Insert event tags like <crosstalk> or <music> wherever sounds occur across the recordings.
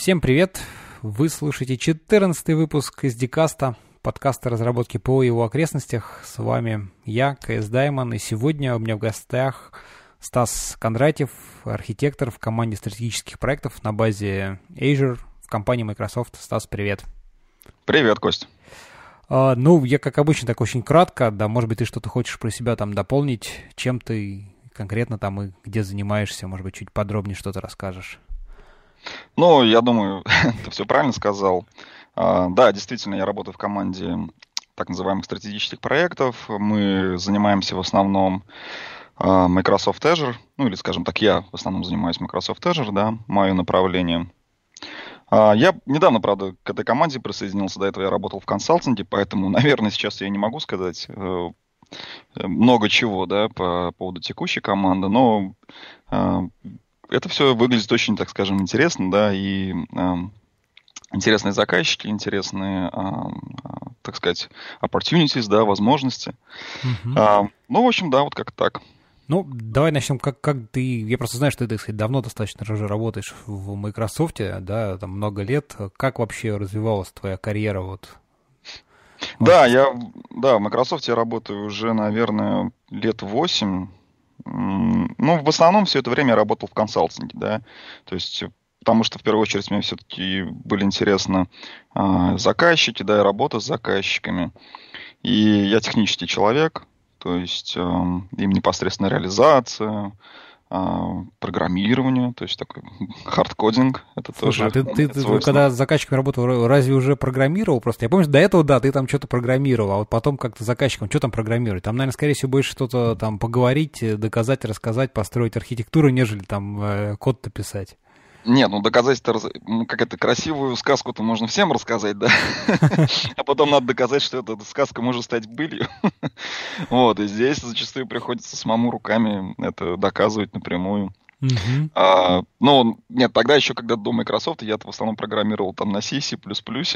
Всем привет! Вы слушаете 14 выпуск из Дикаста, подкаста разработки ПО и его окрестностях. С вами я, КС Даймон, и сегодня у меня в гостях Стас Кондратьев, архитектор в команде стратегических проектов на базе Azure в компании Microsoft. Стас, привет! Привет, Кость! А, ну, я, как обычно, так очень кратко, да, может быть, ты что-то хочешь про себя там дополнить, чем ты конкретно там и где занимаешься, может быть, чуть подробнее что-то расскажешь. Ну, я думаю, <laughs> ты все правильно сказал. А, да, действительно, я работаю в команде так называемых стратегических проектов. Мы занимаемся в основном а, Microsoft Azure, ну или, скажем так, я в основном занимаюсь Microsoft Azure, да, мое направление. А, я недавно, правда, к этой команде присоединился, до этого я работал в консалтинге, поэтому, <laughs> наверное, сейчас я не могу сказать э, э, много чего, да, по поводу текущей команды, но это все выглядит очень, так скажем, интересно, да, и э, интересные заказчики, интересные, э, э, так сказать, opportunities, да, возможности. Угу. Э, ну, в общем, да, вот как то так. Ну, давай начнем, как, как ты, я просто знаю, что ты, так сказать, давно достаточно уже работаешь в Microsoft, да, там много лет. Как вообще развивалась твоя карьера вот может. Да, я да, в Microsoft я работаю уже, наверное, лет восемь. Ну, в основном все это время я работал в консалтинге, да. То есть, э, потому что в первую очередь мне все-таки были интересны э, заказчики, да, и работа с заказчиками. И я технический человек, то есть э, им непосредственно реализация, а, программирование, то есть такой <laughs> хардкодинг, это тоже. А ты, ты, ты когда с заказчиком работал, разве уже программировал просто? Я помню, до этого, да, ты там что-то программировал, а вот потом как-то заказчиком, что там программировать? Там, наверное, скорее всего, больше что-то там поговорить, э, доказать, рассказать, построить архитектуру, нежели там э, код написать. Нет, ну доказать это, ну, как это, красивую сказку-то можно всем рассказать, да? <laughs> А потом надо доказать, что эта сказка может стать былью. <laughs> Вот, и здесь зачастую приходится самому руками это доказывать напрямую. Uh-huh. А, ну, нет, тогда еще, когда до Microsoft, я в основном программировал там на C, C++,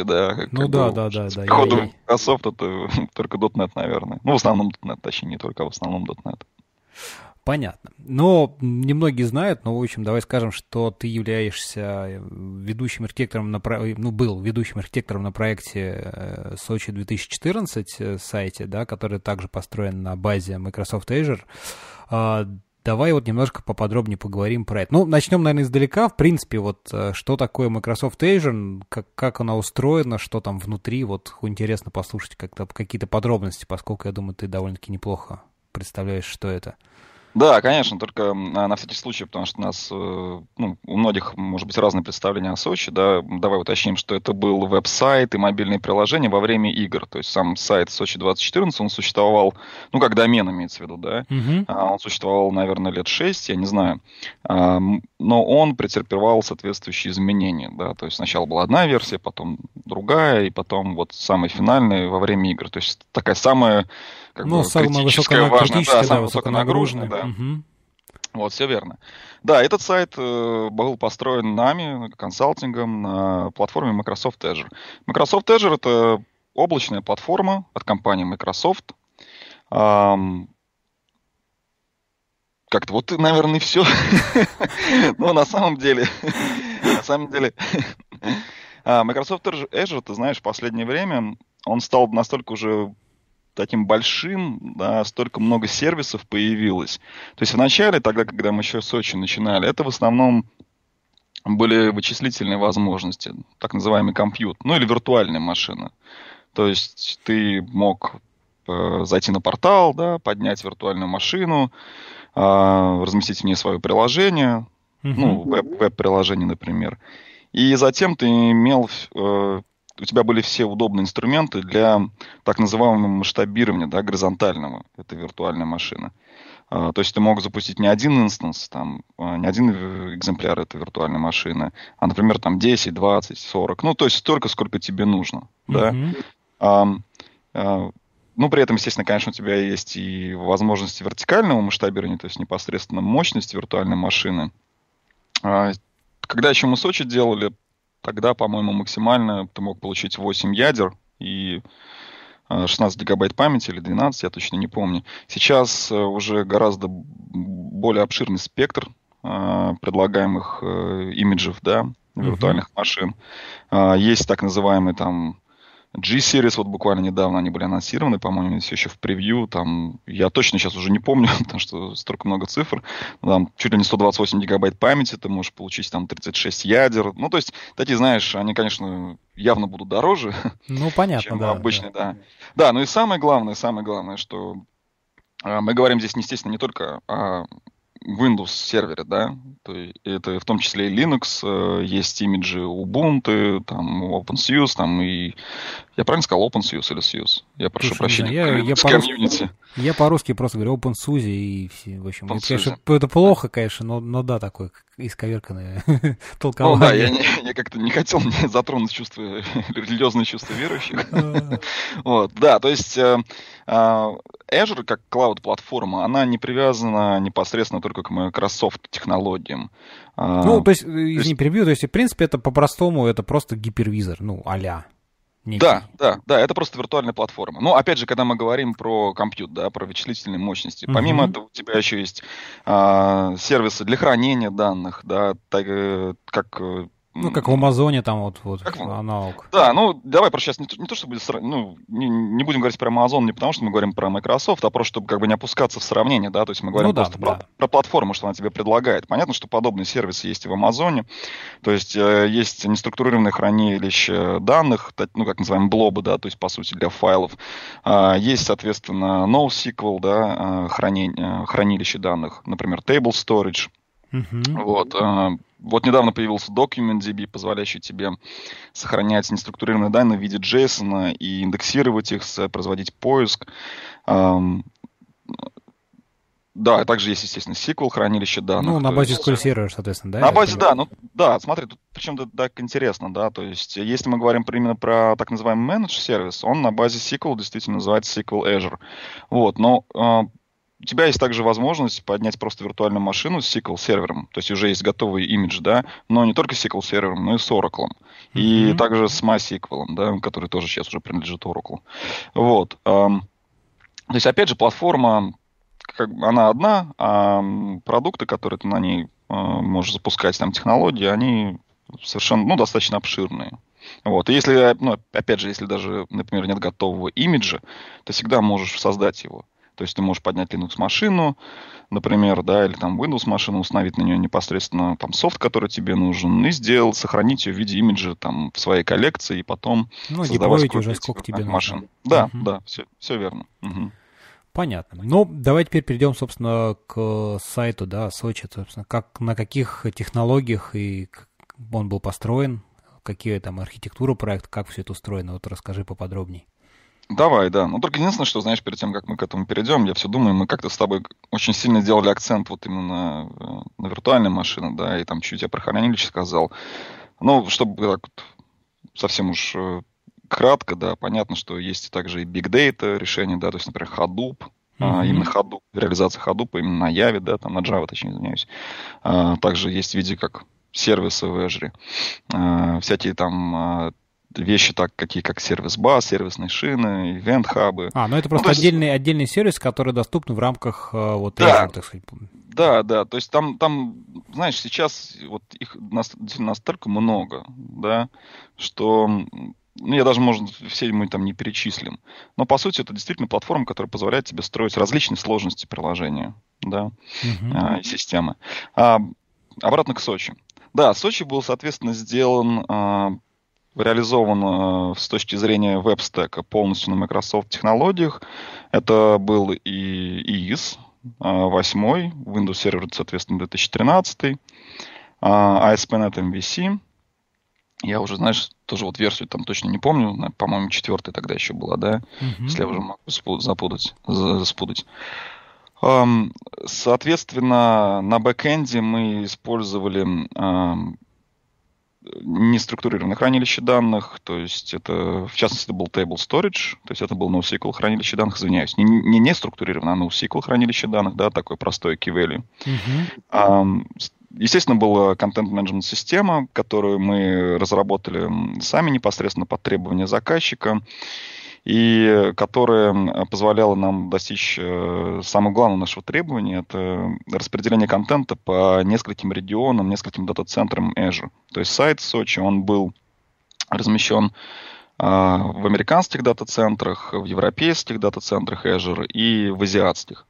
да. Ну да, да, да. да. Походу, я... Microsoft это <laughs> только .NET, наверное. Ну, в основном .NET, точнее, не только, а в основном .NET. Понятно. Но немногие знают, но, в общем, давай скажем, что ты являешься э, ведущим архитектором на про... ну, был ведущим архитектором на проекте э, Сочи 2014 э, сайте, да, который также построен на базе Microsoft Azure. А, Давай вот немножко поподробнее поговорим про это. Ну, начнем, наверное, издалека. В принципе, вот э, что такое Microsoft Azure, как, как она устроена, что там внутри. Вот интересно послушать как-то какие-то подробности, поскольку, я думаю, ты довольно-таки неплохо представляешь, что это. Да, конечно, только на всякий случай, потому что у нас, э, ну, у многих, может быть, разное представление о Сочи, да, давай уточним, что это был веб-сайт и мобильные приложения во время игр, то есть сам сайт Сочи 2014, он существовал, ну, как домен имеется в виду, да, угу. он существовал, наверное, лет шесть, я не знаю, а, но он претерпевал соответствующие изменения, да, то есть сначала была одна версия, потом другая, и потом вот самая финальная во время игр, то есть такая самая как ну, бы, критическая, важная, да, самая высоконагруженная, да. Угу. Вот, все верно. Да, этот сайт э, был построен нами, консалтингом, на платформе Microsoft Azure. Microsoft Azure — это облачная платформа от компании Microsoft. Эм, как-то вот, наверное, все. <laughs> Но на самом деле, на самом деле, <laughs> а, Microsoft Azure, ты знаешь, в последнее время он стал настолько уже таким большим, да, столько много сервисов появилось. То есть в начале, тогда, когда мы еще в Сочи начинали, это в основном были вычислительные возможности, так называемый компьютер, ну или виртуальная машина. То есть ты мог э, зайти на портал, да, поднять виртуальную машину, э, разместить в ней свое приложение, uh-huh. ну, веб-приложение, например. И затем ты имел э, у тебя были все удобные инструменты для так называемого масштабирования, да, горизонтального. Это виртуальная машина. А, то есть ты мог запустить не один инстанс, там, а, не один э, экземпляр этой виртуальной машины, а, например, там 10, 20, 40. Ну, то есть столько, сколько тебе нужно. Mm-hmm. Да? А, а, ну, при этом, естественно, конечно, у тебя есть и возможности вертикального масштабирования, то есть непосредственно мощность виртуальной машины. Когда еще мы Сочи делали, Тогда, по-моему, максимально ты мог получить 8 ядер и 16 э, гигабайт памяти или 12, я точно не помню. Сейчас э, уже гораздо более обширный спектр э, предлагаемых имиджев, да, виртуальных uh-huh. машин. Есть так называемые там G-Series вот буквально недавно они были анонсированы, по-моему, все еще в превью. Там, я точно сейчас уже не помню, <laughs> потому что столько много цифр. Там чуть ли не 128 гигабайт памяти, ты можешь получить там 36 ядер. Ну, то есть, такие, знаешь, они, конечно, явно будут дороже, <laughs> ну, понятно, чем да, обычные, да. да. Да, ну и самое главное, самое главное, что а, мы говорим здесь, естественно, не только о Windows сервере, да, то есть это в том числе и Linux, э, есть имиджи Ubuntu, там OpenSUSE, там и я правильно сказал OpenSUSE или SUSE? Я прошу Слушай, прощения. Я, я, по-русски, я по-русски просто говорю OpenSUSE и все, в общем, это, конечно, это плохо, конечно, но, но да, такой исковерканное толкование. <laughs> Ну да, я, не, я как-то не хотел <laughs> не затронуть чувство, <laughs> религиозные чувства верующих. вот, да, то есть э, э, Azure как клауд-платформа, она не привязана непосредственно только к Microsoft технологиям. Ну, а, то есть, э, извини, перебью, то есть, в принципе, это по-простому, это просто гипервизор, ну, а -ля. Некий. Да, да, да, это просто виртуальная платформа. Но ну, опять же, когда мы говорим про компьютер, да, про вычислительные мощности, угу. помимо этого у тебя еще есть а, сервисы для хранения данных, да, так, э, как э, ну, как в Амазоне там вот, вот как, аналог. Да, ну, давай про сейчас не, не то, чтобы... Ну, не, не будем говорить про Amazon не потому, что мы говорим про Microsoft, а просто, чтобы как бы не опускаться в сравнение, да, то есть мы говорим ну, да, просто да. Про, про платформу, что она тебе предлагает. Понятно, что подобные сервисы есть и в Амазоне, то есть э, есть неструктурированные хранилища данных, ну, как называем, блобы, да, то есть, по сути, для файлов. Э, есть, соответственно, NoSQL, да, э, хранение, э, хранилище данных, например, Table Storage, Uh-huh. Вот. Э, вот недавно появился DocumentDB, позволяющий тебе сохранять неструктурированные данные в виде JSON и индексировать их, производить поиск. Да, а также есть, естественно, SQL, хранилище данных. Ну, на базе SQL Server, соответственно, да? На базе, да. Ну, да, смотри, тут причем то так интересно, да. То есть, если мы говорим про именно про так называемый manage сервис, он на базе SQL действительно называется SQL Azure. Вот, но а, у тебя есть также возможность поднять просто виртуальную машину с SQL сервером, то есть уже есть готовый имидж, да, но не только с SQL сервером, но и с Oracle. Mm-hmm. И также с MySQL, да, который тоже сейчас уже принадлежит Oracle. Вот. То есть, опять же, платформа, как, она одна, а продукты, которые ты на ней а, можешь запускать, там, технологии, они совершенно, ну, достаточно обширные. Вот. И если, ну, опять же, если даже, например, нет готового имиджа, ты всегда можешь создать его. То есть ты можешь поднять Linux-машину, например, да, или там Windows-машину, установить на нее непосредственно там софт, который тебе нужен, и сделал, сохранить ее в виде имиджа там в своей коллекции, и потом ну, создавать уже сколько тебе машин. нужно. машин. Да, угу. да, все, все верно. Угу. Понятно. Ну, давайте теперь перейдем, собственно, к сайту, да, Сочи, собственно, как, на каких технологиях и он был построен, какие там архитектура проекта, как все это устроено, вот расскажи поподробней. Давай, да. Но ну, только единственное, что, знаешь, перед тем, как мы к этому перейдем, я все думаю, мы как-то с тобой очень сильно делали акцент вот именно на, э, на виртуальной машине, да, и там чуть я про хранилище сказал. Ну, чтобы так вот совсем уж э, кратко, да, понятно, что есть также и Big Data решения, да, то есть, например, Hadoop, Uh-huh. Именно Hadoop, реализация Hadoop именно на Яве, да, там на Java, точнее, извиняюсь. А, также есть в виде как сервисы в Azure. А, всякие там а, вещи так, какие как сервис-ба, сервисные шины, ивент-хабы. А, ну это ну, просто ну, отдельный, есть... отдельный сервис, который доступен в рамках э, вот да. Azure, так сказать. Да, да, то есть там, там, знаешь, сейчас вот их настолько много, да, что ну, я даже, может, все мы там не перечислим. Но, по сути, это действительно платформа, которая позволяет тебе строить различные сложности приложения, да, uh-huh. а, системы. А, обратно к Сочи. Да, Сочи был, соответственно, сделан а, реализован э, с точки зрения веб-стека полностью на Microsoft технологиях. Это был и EIS 8, э, Windows Server, соответственно, 2013, ASP.NET MVC. Я уже, знаешь, тоже вот версию там точно не помню, по-моему, четвертая тогда еще была, да, mm если я уже могу запутать, запутать. Эм, соответственно, на бэкэнде мы использовали эм, неструктурированное хранилище данных, то есть это, в частности, это был table storage, то есть это был NoSQL хранилище данных, извиняюсь, не, не, не структурированное, а NoSQL хранилище данных, да, такой простой key value. Uh-huh. А, естественно, была контент-менеджмент-система, которую мы разработали сами непосредственно под требования заказчика и э, которая э, позволяла нам достичь э, самого главного нашего требования, это распределение контента по нескольким регионам, нескольким дата-центрам Azure. То есть сайт Сочи, он был размещен а, в американских дата-центрах, в европейских дата-центрах Azure и в азиатских.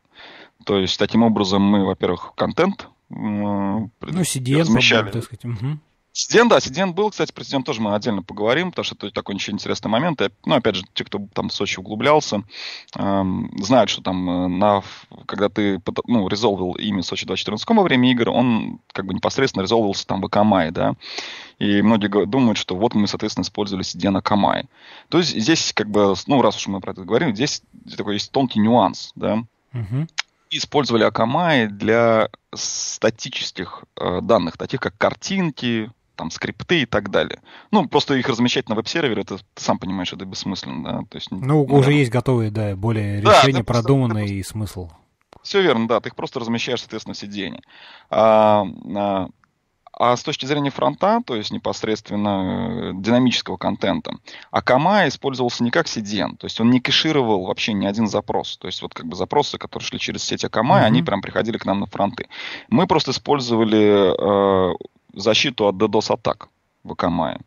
То есть таким образом мы, во-первых, контент ну, CDN размещали. Проблем, так сказать. Угу. Сиден, да, Сиден был, кстати, про Сиден тоже мы отдельно поговорим, потому что это такой очень интересный момент. И, ну, опять же, те, кто там в Сочи углублялся, эм, знают, что там, э, на, когда ты ну, резолвил имя Сочи 2014 во время игр, он как бы непосредственно резолвился там в Акамае, да. И многие думают, что вот мы, соответственно, использовали Сидена Акамай. То есть здесь как бы, ну, раз уж мы про это говорим, здесь такой есть тонкий нюанс, да. использовали Акамай для статических э, данных, таких как картинки, там скрипты и так далее. Ну, просто их размещать на веб-сервере, это сам понимаешь, это бессмысленно, да. То есть, ну, наверное... Ну, уже есть готовые, да, более да, решения, продуманные просто... и смысл. Все верно, да, ты их просто размещаешь, соответственно, в сиденье. А, а, а с точки зрения фронта, то есть непосредственно э, динамического контента, Акама использовался не как CDN, то есть он не кэшировал вообще ни один запрос. То есть вот как бы запросы, которые шли через сеть Акама, mm-hmm. они прям приходили к нам на фронты. Мы просто использовали э, защиту от DDoS-атак в Акамае.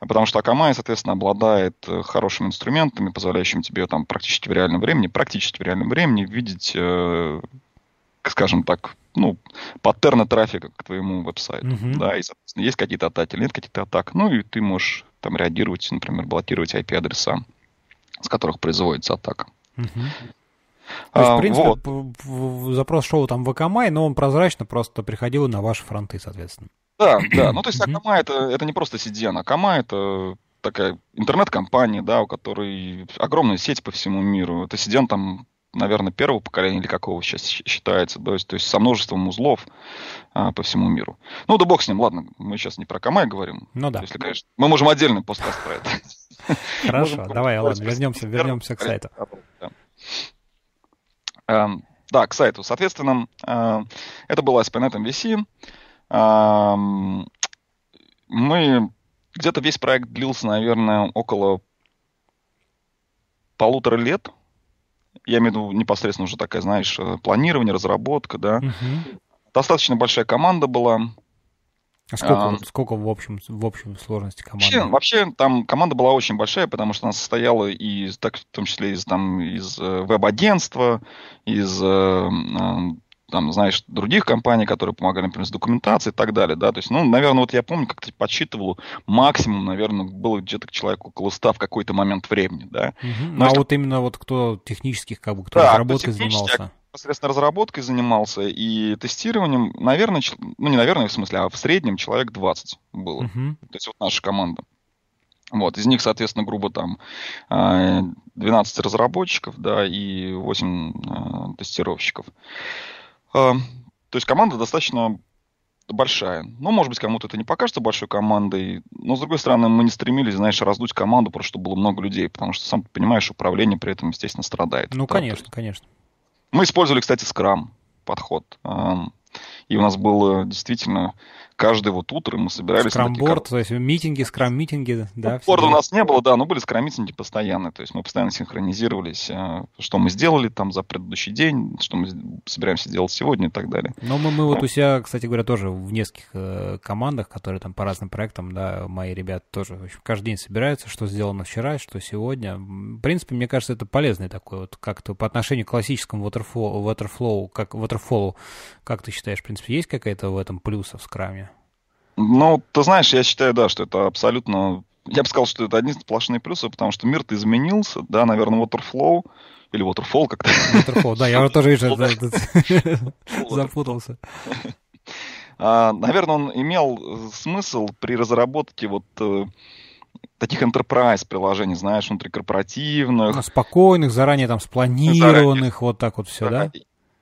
Потому что Акамай, соответственно, обладает э, хорошими инструментами, позволяющими тебе там практически в реальном времени, практически в реальном времени видеть, э, скажем так, ну, паттерны трафика к твоему веб-сайту. Mm-hmm. Да, и, соответственно, есть какие-то атаки, нет какие то атаки, Ну, и ты можешь там реагировать, например, блокировать IP-адреса, с которых производится атака. Mm-hmm. То а, есть, в принципе, а, вот. запрос шел там в Акамай, но он прозрачно просто приходил на ваши фронты, соответственно. Да, да. Ну, то есть, Кама это, это не просто CDN. А Кама это такая интернет-компания, да, у которой огромная сеть по всему миру. Это CDN там наверное, первого поколения или какого сейчас считается, то есть, то есть со множеством узлов а, по всему миру. Ну да бог с ним, ладно, мы сейчас не про Камай говорим. Ну да. Если, конечно, мы можем отдельный подкаст про это. Хорошо, давай, ладно, вернемся, вернемся к сайту. Эм, да, к сайту. Соответственно, э, это был ASP.NET MVC. Мы где-то весь проект длился, наверное, около полутора лет. Я имею в виду непосредственно уже такая, знаешь, э, планирование, разработка, да. Угу. Достаточно большая команда была. А сколько, а, сколько в, общем, в общем сложности команды? Вообще, вообще там команда была очень большая, потому что она состояла и так, в том числе из, там, из э, веб-агентства, из э, там, знаешь, других компаний, которые помогали, например, с документацией и так далее, да, то есть, ну, наверное, вот я помню, как-то подсчитывал максимум, наверное, было где-то к человеку около 100 в какой-то момент времени, да. Угу. Но а если... вот именно вот кто технических, как бы, кто да, разработкой кто занимался? непосредственно разработкой занимался и тестированием, наверное, ну не наверное в смысле, а в среднем человек 20 было. uh То есть вот наша команда. Вот, из них, соответственно, грубо там 12 а, разработчиков, да, и 8 а, тестировщиков. Э, то есть команда достаточно большая. Ну, может быть, кому-то это не покажется большой командой, но, с другой стороны, мы не стремились, знаешь, раздуть команду, просто чтобы было много людей, потому что, сам понимаешь, управление при этом, естественно, страдает. Ну, да? конечно, конечно. Мы использовали, кстати, скрам подход. Эм, и у нас было действительно каждое вот утро мы собирались... Скрамборд, такие... то есть митинги, скрам-митинги, да? Ну, у нас не было, да, но были скрам-митинги постоянные, то есть мы постоянно синхронизировались, э, что мы сделали там за предыдущий день, что мы собираемся делать сегодня и так далее. Но мы, мы вот ну. у себя, кстати говоря, тоже в нескольких э, командах, которые там по разным проектам, да, мои ребята тоже в общем, каждый день собираются, что сделано вчера, что сегодня. В принципе, мне кажется, это полезный такой вот как-то по отношению к классическому waterflow, waterflow как waterfall, как ты считаешь, в принципе, есть какая-то в этом плюсов в скраме? Ну, ты знаешь, я считаю, да, что это абсолютно... Я бы сказал, что это одни сплошные плюсы, потому что мир-то изменился, да, наверное, Waterflow, или Waterfall как-то. Waterfall, да, я тоже <laughs> вижу, запутался. А, наверное, он имел смысл при разработке вот э, таких enterprise приложений, знаешь, внутрикорпоративных. А, спокойных, заранее там спланированных, заранее. вот так вот все, да?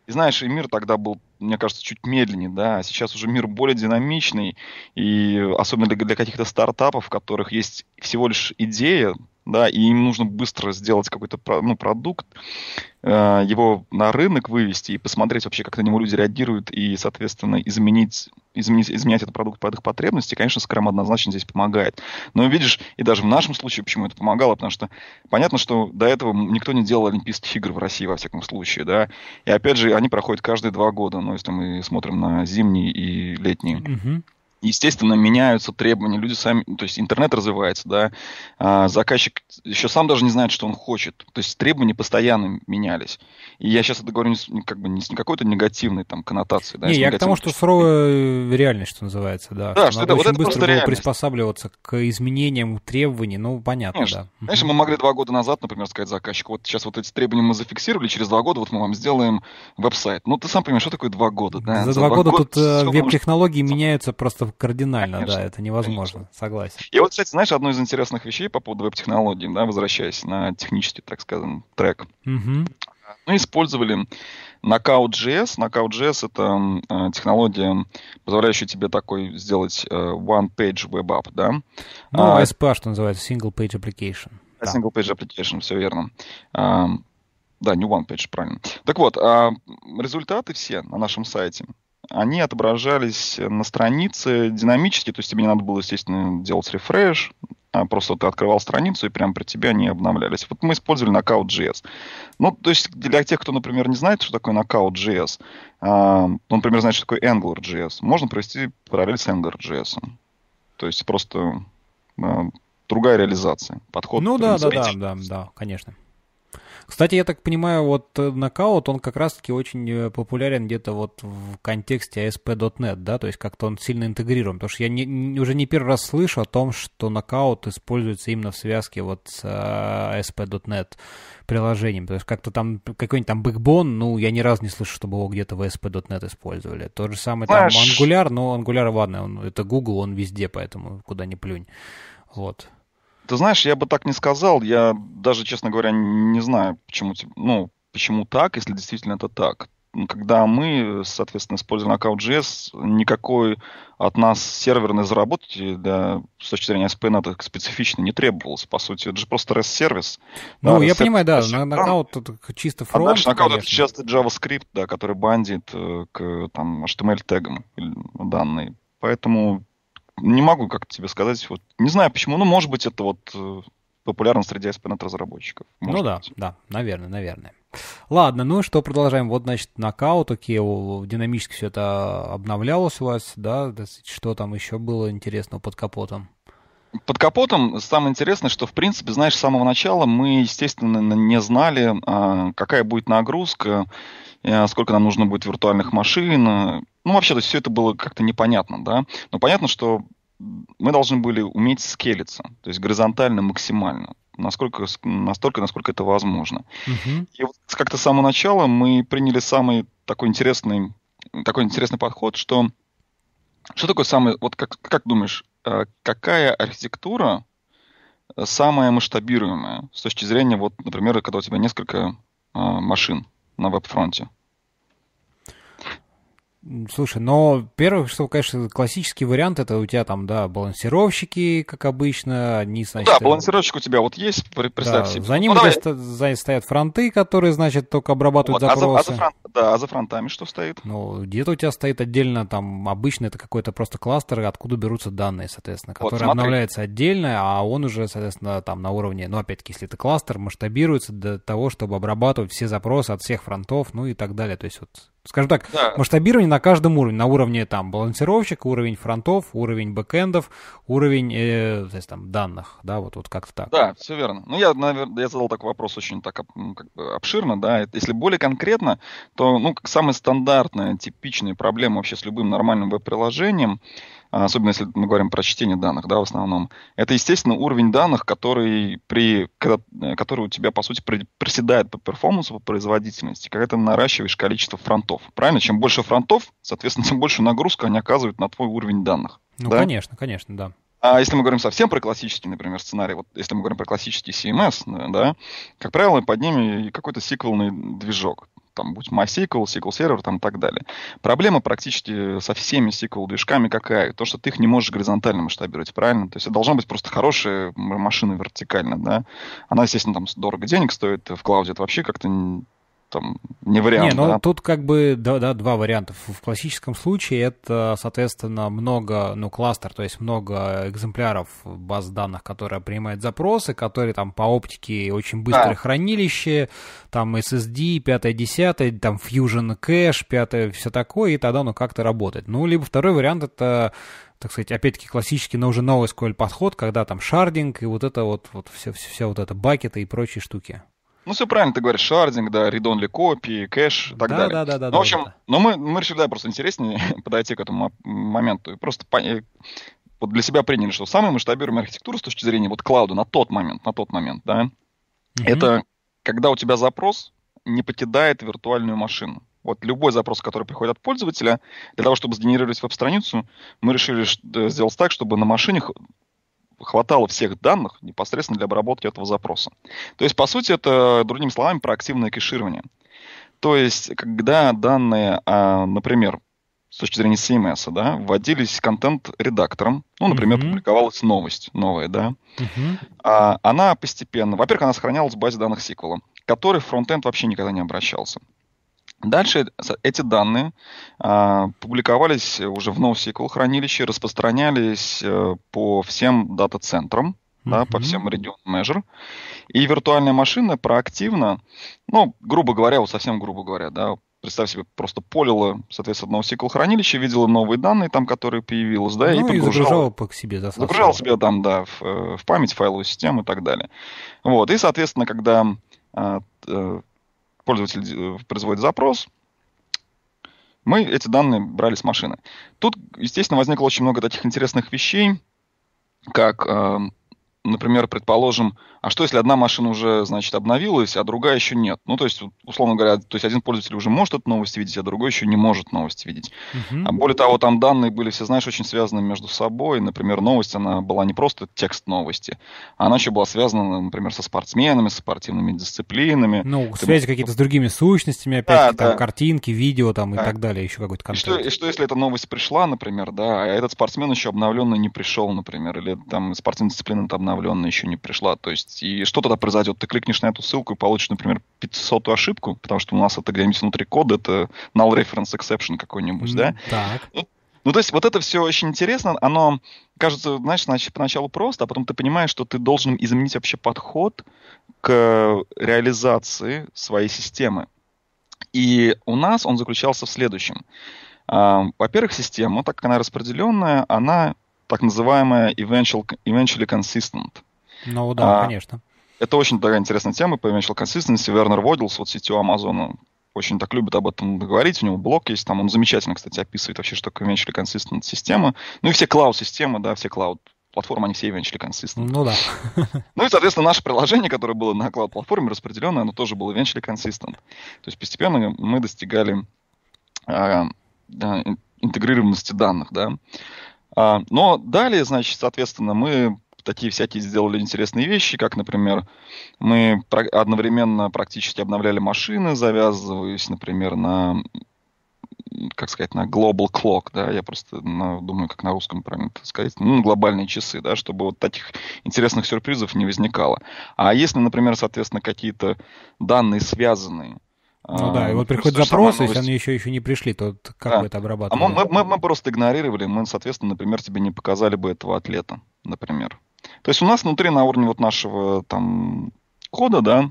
И знаешь, и мир тогда был, мне кажется, чуть медленнее, да, а сейчас уже мир более динамичный, и особенно для, для каких-то стартапов, в которых есть всего лишь идея, да, и им нужно быстро сделать какой-то ну, продукт, Э, его на рынок вывести и посмотреть вообще, как на него люди реагируют, и, соответственно, изменить, изменить, изменять этот продукт под их потребности, конечно, Scrum однозначно здесь помогает. Но видишь, и даже в нашем случае почему это помогало, потому что понятно, что до этого никто не делал Олимпийских игр в России, во всяком случае, да, и опять же, они проходят каждые два года, ну, если мы смотрим на зимние и летние. Mm-hmm естественно, меняются требования, люди сами, то есть интернет развивается, да, а заказчик еще сам даже не знает, что он хочет, то есть требования постоянно менялись. И я сейчас это говорю не, как бы не с какой-то негативной там коннотацией. Да, не, я к тому, что суровая реальность, что называется, да. Да, что, что это, вот это быстро было приспосабливаться к изменениям требований, ну, понятно, Конечно. да. Знаешь, мы могли два года назад, например, сказать заказчику, вот сейчас вот эти требования мы зафиксировали, через два года вот мы вам сделаем веб-сайт. Ну, ты сам понимаешь, что такое два года, да? За, За два, два года, года тут э, веб-технологии может... меняются просто кардинально, конечно, да, это невозможно, конечно. согласен. И вот, кстати, знаешь, одну из интересных вещей по поводу веб-технологий, да, возвращаясь на технический, так скажем, трек. Угу. Мы использовали Knockout.js. Knockout.js — это э, технология, позволяющая тебе такой сделать э, one-page web app, да? Ну, а, SPA, что называется, single-page application. Single-page application, все верно. Э, да, не one-page, правильно. Так вот, а, результаты все на нашем сайте — они отображались на странице динамически, то есть тебе не надо было, естественно, делать рефреш, а просто ты открывал страницу, и прямо при тебе они обновлялись. Вот мы использовали Knockout.js. Ну, то есть для тех, кто, например, не знает, что такое Knockout.js, э, например, знает, что такое Angular.js, можно провести параллель с Angular.js. То есть просто э, другая реализация, подход. Ну да, да, да, да, да, конечно. Кстати, я так понимаю, вот нокаут, э, он как раз-таки очень э, популярен где-то вот в контексте ASP.NET, да, то есть как-то он сильно интегрирован, потому что я не, уже не первый раз слышу о том, что нокаут используется именно в связке вот с э, ASP.NET приложением, то есть как-то там какой-нибудь там бэкбон, ну, я ни разу не слышу, чтобы его где-то в ASP.NET использовали. То же самое там Angular, но Angular, ладно, он, это Google, он везде, поэтому куда ни плюнь. Вот. Ты знаешь, я бы так не сказал. Я даже, честно говоря, не знаю, почему, ну, почему так, если действительно это так. Когда мы, соответственно, используем аккаунт JS, никакой от нас серверной заработки да, с точки зрения SPNet специфично не требовалось. По сути, это же просто REST-сервис. Ну, да, я понимаю, да, на, нокаут чисто фронт, А дальше нокаут — это часто JavaScript, да, который бандит э, к там, HTML-тегам э, данные. Поэтому не могу как тебе сказать, вот не знаю почему, ну, может быть, это вот э, популярно среди ASP.NET разработчиков. Ну да, быть. да, наверное, наверное. Ладно, ну что, продолжаем. Вот, значит, нокаут, окей, динамически все это обновлялось у вас, да? Что там еще было интересного под капотом? Под капотом самое интересное, что, в принципе, знаешь, с самого начала мы, естественно, не знали, а, какая будет нагрузка, э, сколько нам нужно будет виртуальных машин, ну, вообще, то есть все это было как-то непонятно, да. Но понятно, что мы должны были уметь скелиться, то есть горизонтально максимально, насколько, настолько, насколько это возможно. Угу. И вот как-то с самого начала мы приняли самый такой интересный, такой интересный подход, что что такое самый, вот как, как думаешь, э, какая архитектура э, самая масштабируемая с точки зрения, вот, например, когда у тебя несколько э, машин на веб-фронте? Слушай, но первое, что, конечно, классический вариант, это у тебя там, да, балансировщики, как обычно, они, ну значит... Ну да, балансировщик у тебя вот есть, представь да, себе. За ним ну, давай... сто... стоят фронты, которые, значит, только обрабатывают вот, запросы. А за, а за фронт... Да, а за фронтами что стоит? Ну, где-то у тебя стоит отдельно, там, обычно это какой-то просто кластер, откуда берутся данные, соответственно, который смотри. обновляется отдельно, а он уже, соответственно, там на уровне, ну, опять-таки, если это кластер, масштабируется для того, чтобы обрабатывать все запросы от всех фронтов, ну и так далее. То есть вот, скажем так, да. масштабирование на на каждом уровне, на уровне там балансировщик, уровень фронтов, уровень бэкэндов, уровень э, то есть, там, данных, да, вот, вот как-то так. Да, все верно. Ну, я, наверное, я задал такой вопрос очень так как бы обширно, да, если более конкретно, то, ну, как самая стандартная, типичная проблема вообще с любым нормальным веб-приложением — а, особенно если мы говорим про чтение данных, да, в основном, это, естественно, уровень данных, который, при, когда, э, который у тебя, по сути, проседает по перформансу, по производительности, когда ты наращиваешь количество фронтов. Правильно? Чем больше фронтов, соответственно, <laughs> тем больше нагрузка они оказывают на твой уровень данных. Ну, да? конечно, конечно, да. А если мы говорим совсем про классический, например, сценарий, вот если мы говорим про классический CMS, э, да, как правило, под ними какой-то сиквелный движок там, будь MySQL, SQL Server там, и так далее. Проблема практически э, со всеми SQL-движками какая? То, что ты их не можешь горизонтально масштабировать, правильно? То есть это должна быть просто хорошая машина вертикально, да. Она, естественно, там дорого денег стоит, в клауде это вообще как-то там не вариант. Не, ну да? тут как бы да, да, два варианта. В классическом случае это, соответственно, много, ну, кластер, то есть много экземпляров баз данных, которые принимают запросы, которые там по оптике очень быстрое да. хранилище, там SSD 5, 10, там Fusion Cache 5, все такое, и тогда оно как-то работает. Ну, либо второй вариант это так сказать, опять-таки классический, но уже новый SQL подход, когда там шардинг и вот это вот, вот все, все, все вот это бакеты и прочие штуки. Ну, все правильно, ты говоришь, шардинг, да, read-only копии, кэш и так да, далее. Да, да, да. Ну, в общем, да, да. Ну, но мы, мы решили, да, просто интереснее <laughs> подойти к этому моменту. И просто по... Э, вот для себя приняли, что самая масштабируемая архитектура с точки зрения вот клауда на тот момент, на тот момент, да, угу. это когда у тебя запрос не покидает виртуальную машину. Вот любой запрос, который приходит от пользователя, для того, чтобы сгенерировать веб-страницу, мы решили э, сделать так, чтобы на машине хватало всех данных непосредственно для обработки этого запроса. То есть, по сути, это, другими словами, проактивное кэширование. То есть, когда данные, а, например, с точки зрения CMS, да, вводились контент-редактором. Ну, например, mm-hmm. публиковалась новость новая, да. Mm-hmm. А, она постепенно... Во-первых, она сохранялась в базе данных сиквела, который в фронтенд вообще никогда не обращался. Дальше эти данные а, публиковались уже в NoSQL хранилище, распространялись а, по всем дата-центрам, mm-hmm. да, по всем регионам Azure. И виртуальная машина проактивно, ну, грубо говоря, вот совсем грубо говоря, да, представь себе, просто полила, соответственно, SQL хранилище, видела новые данные там, которые появились, да, ну, и подгружала. И загружала по себе, да, загружала себе там, да, в, э, в память файловую систему и так далее. Вот, и, соответственно, когда а, э, пользователь э, производит запрос, мы эти данные брали с машины. Тут, естественно, возникло очень много таких интересных вещей, как, эм, например, предположим, а что, если одна машина уже, значит, обновилась, а другая еще нет? Ну, то есть, условно говоря, то есть один пользователь уже может эту новость видеть, а другой еще не может новость видеть. Uh-huh. А более того, там данные были, все знаешь, очень связаны между собой. Например, новость, она была не просто текст новости, а она еще была связана, например, со спортсменами, со спортивными дисциплинами. Ну, Ты... связи какие-то с другими сущностями, опять да, там да. картинки, видео там да. и так далее, еще какой-то контент. И что, и что, если эта новость пришла, например, да, а этот спортсмен еще обновленный не пришел, например, или там спортивная дисциплина обновленная еще не пришла, то есть есть, и что тогда произойдет? Ты кликнешь на эту ссылку и получишь, например, 500 ошибку, потому что у нас это где-нибудь внутри кода, это null reference exception какой-нибудь, да? Так. Ну, ну, то есть вот это все очень интересно, оно кажется, знаешь, значит поначалу просто, а потом ты понимаешь, что ты должен изменить вообще подход к реализации своей системы. И у нас он заключался в следующем. А, во-первых, система, так как она распределенная, она так называемая eventually, eventually consistent. Ну да, а, конечно. Это очень такая интересная тема, Paymental Consistency. Вернер Водилс, вот сетью Амазона, очень так любит об этом говорить. У него блок есть, там он замечательно, кстати, описывает вообще, что такое Venture Consistent система. Ну и все клауд-системы, да, все клауд платформы, они все Venture Consistent. Ну да. <laughs> Ну и, соответственно, наше приложение, которое было на клауд-платформе распределенное, оно тоже было Venture Consistent. То есть постепенно мы достигали э, э, интегрированности данных, да. А, но далее, значит, соответственно, мы такие всякие сделали интересные вещи, как, например, мы одновременно практически обновляли машины, завязываясь, например, на как сказать, на global clock, да, я просто на, думаю, как на русском правильно это сказать, ну, глобальные часы, да, чтобы вот таких интересных сюрпризов не возникало. А если, например, соответственно, какие-то данные связанные ну да, и а, вот приходит запрос, если они еще, еще не пришли, то как да. вы это обрабатываете? А мы, мы, мы просто игнорировали, мы, соответственно, например, тебе не показали бы этого атлета, например. То есть у нас внутри на уровне вот нашего там кода, да,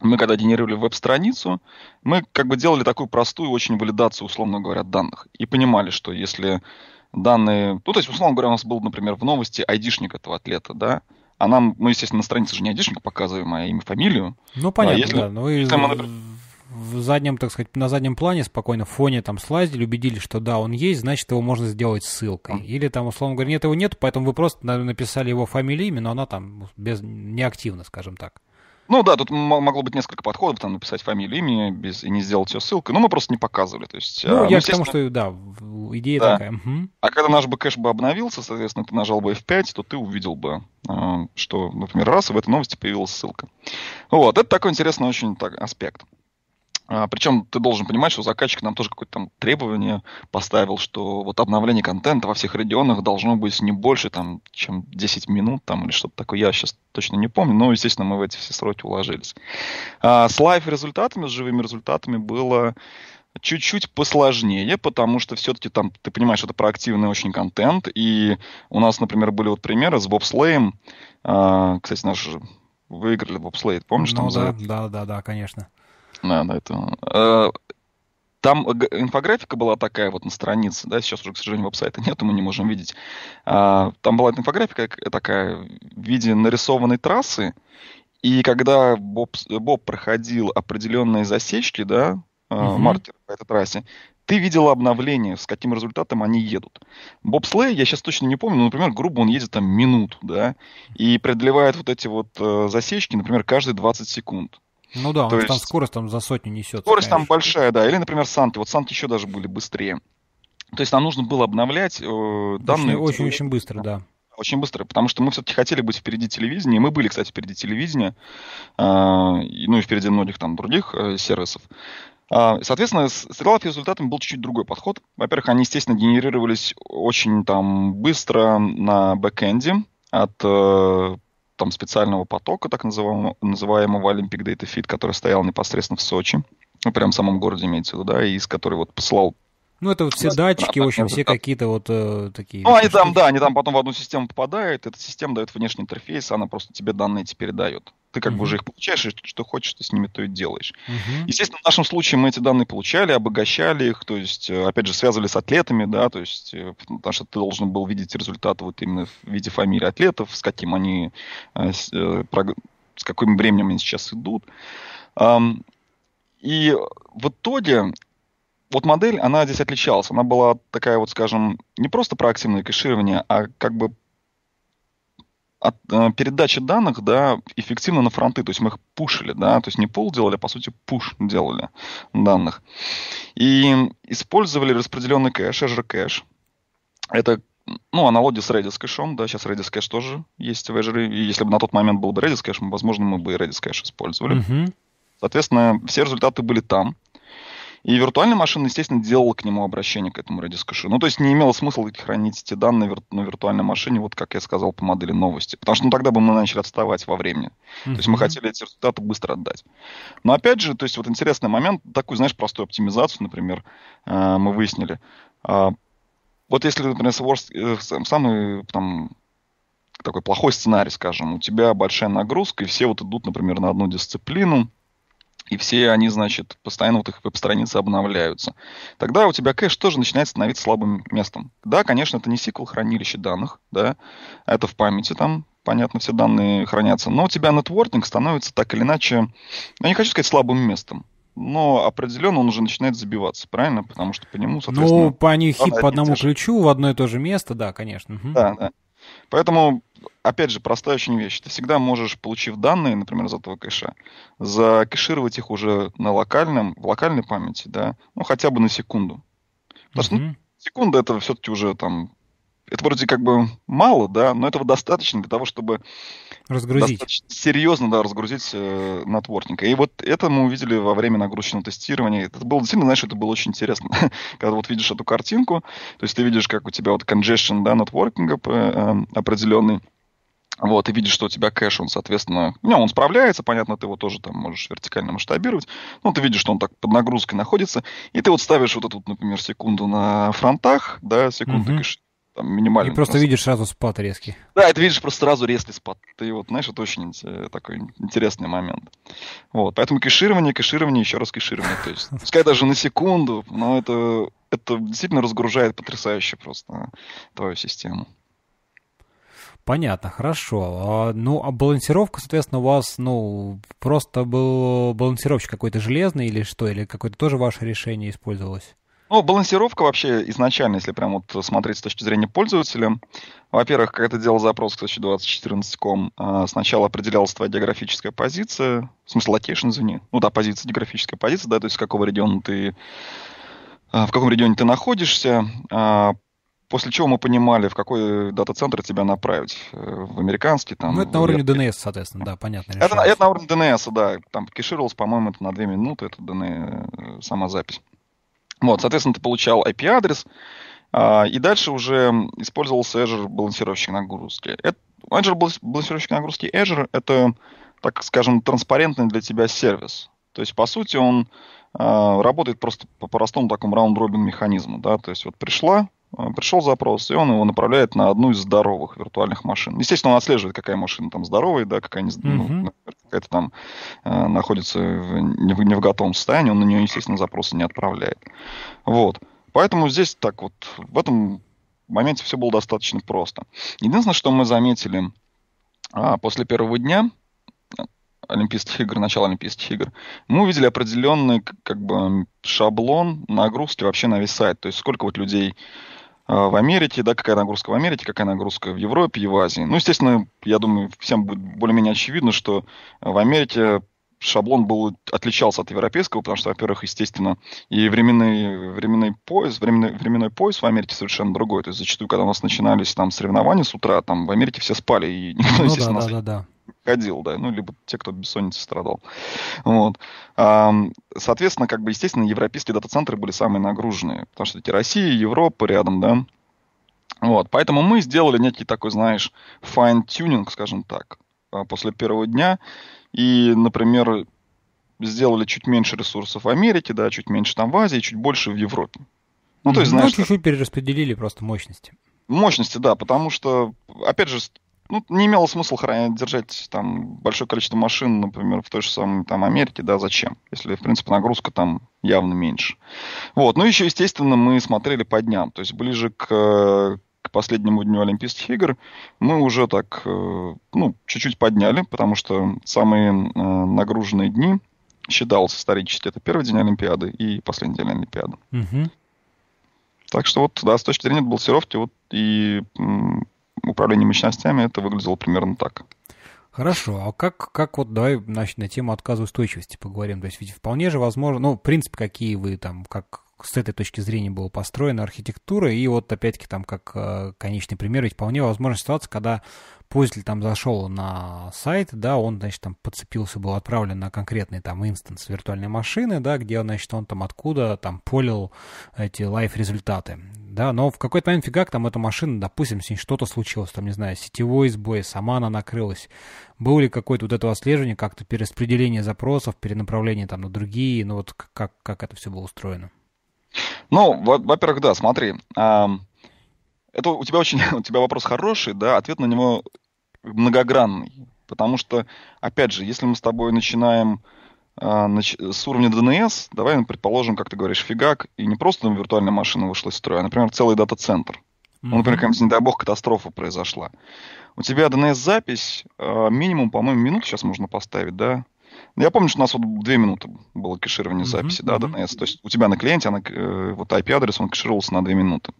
мы когда генерировали веб-страницу, мы как бы делали такую простую очень валидацию, условно говоря, данных. И понимали, что если данные... Ну, то есть, условно говоря, у нас был, например, в новости айдишник этого атлета, да, а нам, ну, естественно, на странице же не айдишник показываем, а имя, фамилию. Ну, понятно, а если, да. Ну, если мы, например, в заднем, так сказать, на заднем плане спокойно в фоне там слазили, убедились, что да, он есть, значит, его можно сделать ссылкой. Или там, условно говоря, нет, его нет, поэтому вы просто написали его фамилию, имя, но она там без, неактивна, скажем так. Ну да, тут могло быть несколько подходов, там написать фамилию, имя без, и не сделать ее ссылкой, но мы просто не показывали. То есть, ну, а, я ну, к тому, что да, идея да. такая. Угу. А когда наш бы кэш бы обновился, соответственно, ты нажал бы F5, то ты увидел бы, а, что, например, раз, и в этой новости появилась ссылка. Вот, это такой интересный очень так, аспект. А, Причем ты должен понимать, что заказчик нам тоже какое-то там требование поставил, что вот обновление контента во всех регионах должно быть не больше там, чем 10 минут там или что-то такое. Я сейчас точно не помню, но, естественно, мы в эти все сроки уложились. А с лайф-результатами, с живыми результатами было чуть-чуть посложнее, потому что все-таки там, ты понимаешь, это проактивный очень контент, и у нас, например, были вот примеры с бобслеем, а, кстати, наш выиграли бобслей, помнишь, ну, там да, за... Да, да, да, конечно. Да, да, это... Э, там инфографика была такая вот на странице, да, сейчас уже, к сожалению, веб-сайта нету, мы не можем видеть. А, там была инфографика э, такая в виде нарисованной трассы, и когда Боб, Боб проходил определенные засечки, да, угу. Uh по этой трассе, ты видела обновление, с каким результатом они едут. Бобслей, я сейчас точно не помню, но, например, грубо он едет там минуту, да, и преодолевает вот эти вот э, засечки, например, каждые 20 секунд. Ну да, То есть... там скорость там за сотню несет. Скорость конечно. там большая, да. Или, например, Санты. Вот Санты еще даже были быстрее. То есть нам нужно было обновлять э, данные. Очень-очень быстро, да очень быстро, потому что мы все-таки хотели быть впереди телевидения, и мы были, кстати, впереди телевидения, э, ну и впереди многих там других э, сервисов. А, соответственно, с сериалов результатом был чуть-чуть другой подход. Во-первых, они, естественно, генерировались очень там быстро на бэкэнде от э, там специального потока, так называемого, называемого Olympic Data Feed, который стоял непосредственно в Сочи, ну, прям в самом городе имеется в виду, да, и из которого вот послал ну, это вот все датчики, в общем, все какие-то вот э, такие... Ну, они там, да, они там потом в одну систему попадают, эта система дает внешний интерфейс, она просто тебе данные эти передает. Ты как uh-huh. бы уже их получаешь, и что хочешь, ты с ними то и делаешь. Uh-huh. Естественно, в нашем случае мы эти данные получали, обогащали их, то есть, э, опять же, связывали с атлетами, да, то есть, э, потому что ты должен был видеть результаты вот именно в виде фамилии атлетов, с каким они, э, с, с каким временем они сейчас идут. И в итоге вот модель, она здесь отличалась. Она была такая вот, скажем, не просто про активное кэширование, а как бы от, э, передачи данных, да, эффективно на фронты, то есть мы их пушили, да, то есть не пол делали, а по сути пуш делали данных. И использовали распределенный кэш, Azure кэш. Это ну, аналогия с Redis кэшом, да, сейчас Redis кэш тоже есть в Azure, и если бы на тот момент был бы Redis кэш, возможно, мы бы и Redis кэш использовали. Mm-hmm. Соответственно, все результаты были там. И виртуальная машина, естественно, делала к нему обращение, к этому redis Ну, то есть не имело смысла хранить эти данные вир- на виртуальной машине, вот как я сказал по модели новости. Потому что ну, тогда бы мы начали отставать во времени. Mm-hmm. То есть мы хотели эти результаты быстро отдать. Но опять же, то есть вот интересный момент, такую, знаешь, простую оптимизацию, например, э, мы выяснили. Э, вот если, например, worst, э, самый там, такой плохой сценарий, скажем, у тебя большая нагрузка, и все вот идут, например, на одну дисциплину, и все они, значит, постоянно вот их веб-страницы обновляются. Тогда у тебя кэш тоже начинает становиться слабым местом. Да, конечно, это не SQL хранилище данных, да, это в памяти там, понятно, все данные хранятся, но у тебя нетворкинг становится так или иначе, я не хочу сказать слабым местом, но определенно он уже начинает забиваться, правильно? Потому что по нему, ну, соответственно... Ну, по они хип по одному ключу в одно и то же место, да, конечно. Угу. Да, да. Поэтому, опять же, простая очень вещь. Ты всегда можешь, получив данные, например, из этого кэша, закэшировать их уже на локальном, в локальной памяти, да, ну, хотя бы на секунду. Потому что ну, секунда это все-таки уже там это вроде как бы мало, да, но этого достаточно для того, чтобы Разгрузить. Достаточно серьезно, да, разгрузить э, нетворкинг. И вот это мы увидели во время нагрузочного тестирования. Это было действительно, знаешь, это было очень интересно. <laughs> Когда вот видишь эту картинку, то есть ты видишь, как у тебя вот congestion, да, нетворкинга э, эм, определенный, вот, и видишь, что у тебя кэш, он, соответственно, ну, он справляется, понятно, ты его тоже там можешь вертикально масштабировать, ну ты видишь, что он так под нагрузкой находится, и ты вот ставишь вот эту, например, секунду на фронтах, да, секунду uh-huh. кэш, там минимально. И просто ну, видишь сразу спад резкий. Да, это видишь просто сразу резкий спад. Ты вот, знаешь, это очень э, такой интересный момент. Вот, поэтому кэширование, кэширование, еще раз кэширование. То есть, пускай даже на секунду, но это, это действительно разгружает потрясающе просто твою систему. Понятно, хорошо. А, ну, а балансировка, соответственно, у вас, ну, просто был балансировщик какой-то железный или что, или какое-то тоже ваше решение использовалось? Ну, балансировка вообще изначально, если прям вот смотреть с точки зрения пользователя, во-первых, когда ты делал запрос к 2014.com, а, сначала определялась твоя географическая позиция, в смысле, локейшн, извини, ну да, позиция, географическая позиция, да, то есть с какого региона ты, а, в каком регионе ты находишься, а, После чего мы понимали, в какой дата-центр тебя направить. Э, в американский там... Ну, это на уровне DNS, соответственно, да, понятно. Это, это на уровне DNS, да. Там кешировалось, по-моему, это на 2 минуты, это ДНС, э, сама запись. Вот, соответственно, ты получал IP-адрес, а, и дальше уже использовался Azure балансировщик нагрузки. Это, Azure балансировщик нагрузки Azure — это, так скажем, транспарентный для тебя сервис. То есть, по сути, он а, работает просто по простому такому раунд-робин механизму. Да? То есть, вот пришла, а, пришел запрос, и он его направляет на одну из здоровых виртуальных машин. Естественно, он отслеживает, какая машина там здоровая, да, какая не, mm-hmm какая-то там э, находится в, не, в, не в готовом состоянии, он на нее, естественно, запросы не отправляет. Вот. Поэтому здесь так вот, в этом моменте все было достаточно просто. Единственное, что мы заметили а, после первого дня э, Олимпийских игр, начала Олимпийских игр, мы увидели определенный как бы шаблон нагрузки вообще на весь сайт. То есть сколько вот людей Э, в Америке, да, какая нагрузка в Америке, какая нагрузка в Европе и в Азии. Ну, естественно, я думаю, всем будет более-менее очевидно, что в Америке шаблон был, отличался от европейского, потому что, во-первых, естественно, и временный, временный пояс, временный, временной пояс в Америке совершенно другой. То есть зачастую, когда у нас начинались там соревнования с утра, там в Америке все спали, и <laughs> никто, ну, естественно, да, да, да, да ходил, да, ну, либо те, кто от бессонницы страдал. Вот. Соответственно, как бы, естественно, европейские дата-центры были самые нагруженные, потому что эти Россия, Европа рядом, да. Вот, поэтому мы сделали некий такой, знаешь, файн-тюнинг, скажем так, а, после первого дня. И, например, сделали чуть меньше ресурсов в Америке, да, чуть меньше там в Азии, чуть больше в Европе. Ну, то есть, знаешь... Ну, чуть-чуть перераспределили просто мощности. Мощности, да, потому что, опять же, ну, не имело смысла хранить держать там большое количество машин, например, в той же самой там Америке, да, зачем? Если, в принципе, нагрузка там явно меньше. Вот, ну, еще, естественно, мы смотрели по дням, то есть ближе к, к последнему дню Олимпийских игр мы уже так, э, ну, чуть-чуть подняли, потому что самые э, нагруженные дни считалось исторически, это первый день Олимпиады и последний день Олимпиады. Угу. Так что вот, да, с точки зрения балансировки, вот и управление мощностями это выглядело примерно так. Хорошо, а как, как вот давай значит, на тему отказа устойчивости поговорим? То есть ведь вполне же возможно, ну, в принципе, какие вы там, как с этой точки зрения была построена архитектура. И вот опять-таки там как э, конечный пример, ведь вполне возможна ситуация, когда пользователь там зашел на сайт, да, он, значит, там подцепился, был отправлен на конкретный там инстанс виртуальной машины, да, где, значит, он там откуда там полил эти лайф-результаты, да, но в какой-то момент фигак там эта машина, допустим, с ней что-то случилось, там, не знаю, сетевой сбой, сама она накрылась, было ли какое-то вот это отслеживание, как-то перераспределение запросов, перенаправление там на другие, ну вот как, как это все было устроено? Ну, во-первых, да, смотри. Это у тебя очень, <laughs> у тебя вопрос хороший, да, ответ на него многогранный. Потому что, опять же, если мы с тобой начинаем а, с уровня ДНС, давай ну, предположим, как ты говоришь, фигак, и не просто виртуальная машина вышла из строя, а, например, целый дата-центр. Ну, например, какая-нибудь, не дай бог, катастрофа произошла. У тебя DNS-запись, э, а, минимум, по-моему, минут сейчас можно поставить, да? Ну, я помню, что у нас вот две минуты было кэширование mm-hmm, записи, да, mm-hmm. DNS. То есть у тебя на клиенте она, э, вот IP-адрес, он кэшировался на две минуты.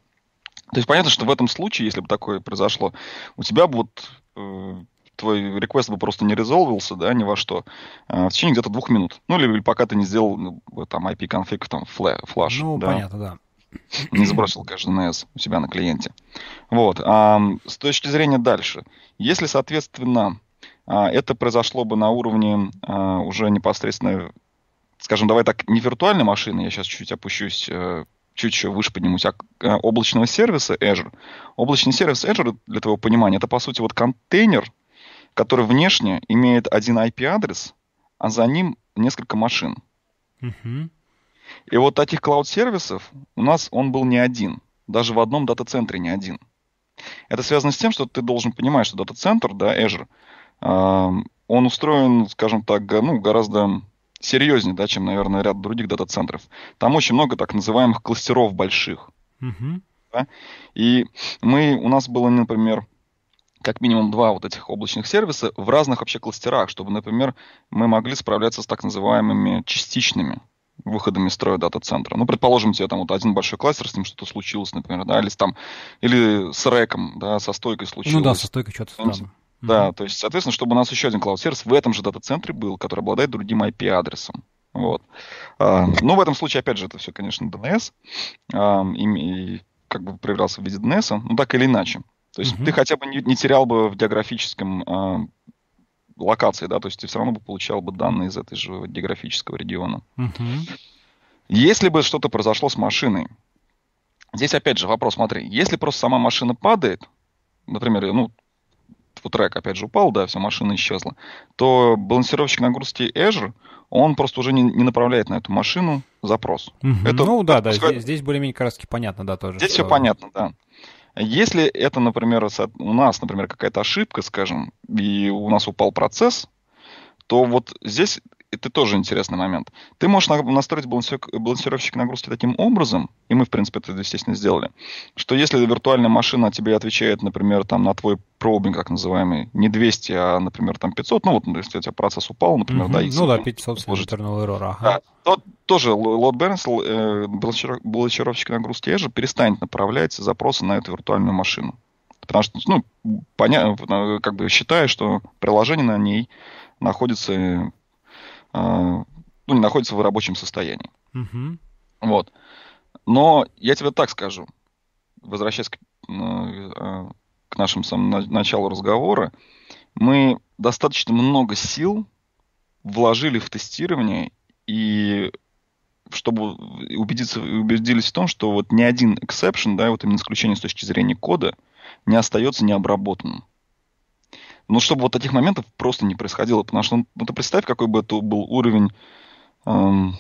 То есть понятно, что в этом случае, если бы такое произошло, у тебя бы вот э, твой реквест бы просто не резолвился, да, ни во что, э, в течение где-то двух минут. Ну, или, или пока ты не сделал ну, там IP-конфиг, там, флаш. Ну, да. понятно, да не сбросил, конечно, DNS у себя на клиенте. Вот. А, с точки зрения дальше, если, соответственно, а, это произошло бы на уровне а, уже непосредственно, скажем, давай так, не виртуальной машины, я сейчас чуть опущусь, э, чуть еще выше поднимусь, а, а облачного сервиса Azure. Облачный сервис Azure, для твоего понимания, это, по сути, вот контейнер, который внешне имеет один IP-адрес, а за ним несколько машин. Угу. И вот таких клауд-сервисов у нас он был не один. Даже в одном дата-центре не один. Это связано с тем, что ты должен понимать, что дата-центр, да, Azure, он устроен, скажем так, ну, гораздо серьезнее, да, чем, наверное, ряд других дата-центров. Там очень много так называемых кластеров больших. Угу. Да? И мы, у нас было, например, как минимум два вот этих облачных сервиса в разных вообще кластерах, чтобы, например, мы могли справляться с так называемыми частичными выходами из строя дата-центра. Ну, предположим, тебе там вот один большой кластер, с ним что-то случилось, например, да, или с там, или с рэком, да, со стойкой случилось. Ну да, со стойкой что-то там. Да, то есть, соответственно, чтобы у нас еще один клауд-сервис в этом же дата-центре был, который обладает другим IP-адресом. Вот. А, ну, в этом случае, опять же, это все, конечно, DNS. А, и, и как бы проявлялся в виде DNS, ну, так или иначе. То есть mm-hmm. ты хотя бы не, не терял бы в географическом а, локации, да, то есть ты все равно бы получал бы данные из этой же географического региона. Mm-hmm. Если бы что-то произошло с машиной, здесь опять же вопрос, смотри, если просто сама машина падает, например, ну, трек опять же упал, да, вся машина исчезла, то балансировщик нагрузки Azure, он просто уже не, не направляет на эту машину запрос. Mm-hmm. Это, ну да, да, сказать... здесь, здесь более-менее как понятно, да, тоже. Здесь что... все понятно, да. Если это, например, у нас, например, какая-то ошибка, скажем, и у нас упал процесс, то вот здесь это тоже интересный момент. Ты можешь настроить балансировщик нагрузки таким образом, и мы, в принципе, это, естественно, сделали, что если виртуальная машина тебе отвечает, например, там, на твой пробинг, как называемый, не 200, а, например, там 500, ну вот, ну, если у тебя процесс упал, например, mm-hmm. да, X, Ну да, 500 сложить. Error, ага. да, то тоже лот balance, э, блокировщик нагрузки Azure перестанет направлять запросы на эту виртуальную машину. Потому что, ну, поня, как бы считая, что приложение на ней находится э, Э, ну, не находится в рабочем состоянии. Угу. Вот. Но я тебе так скажу, возвращаясь к, э, э, к нашему самому началу разговора, мы достаточно много сил вложили в тестирование и чтобы убедиться, убедились в том, что вот ни один exception, да, вот именно исключение с точки зрения кода, не остается необработанным. Ну, чтобы вот таких моментов просто не происходило. Потому что, ну, ты представь, какой бы это был уровень... Эм,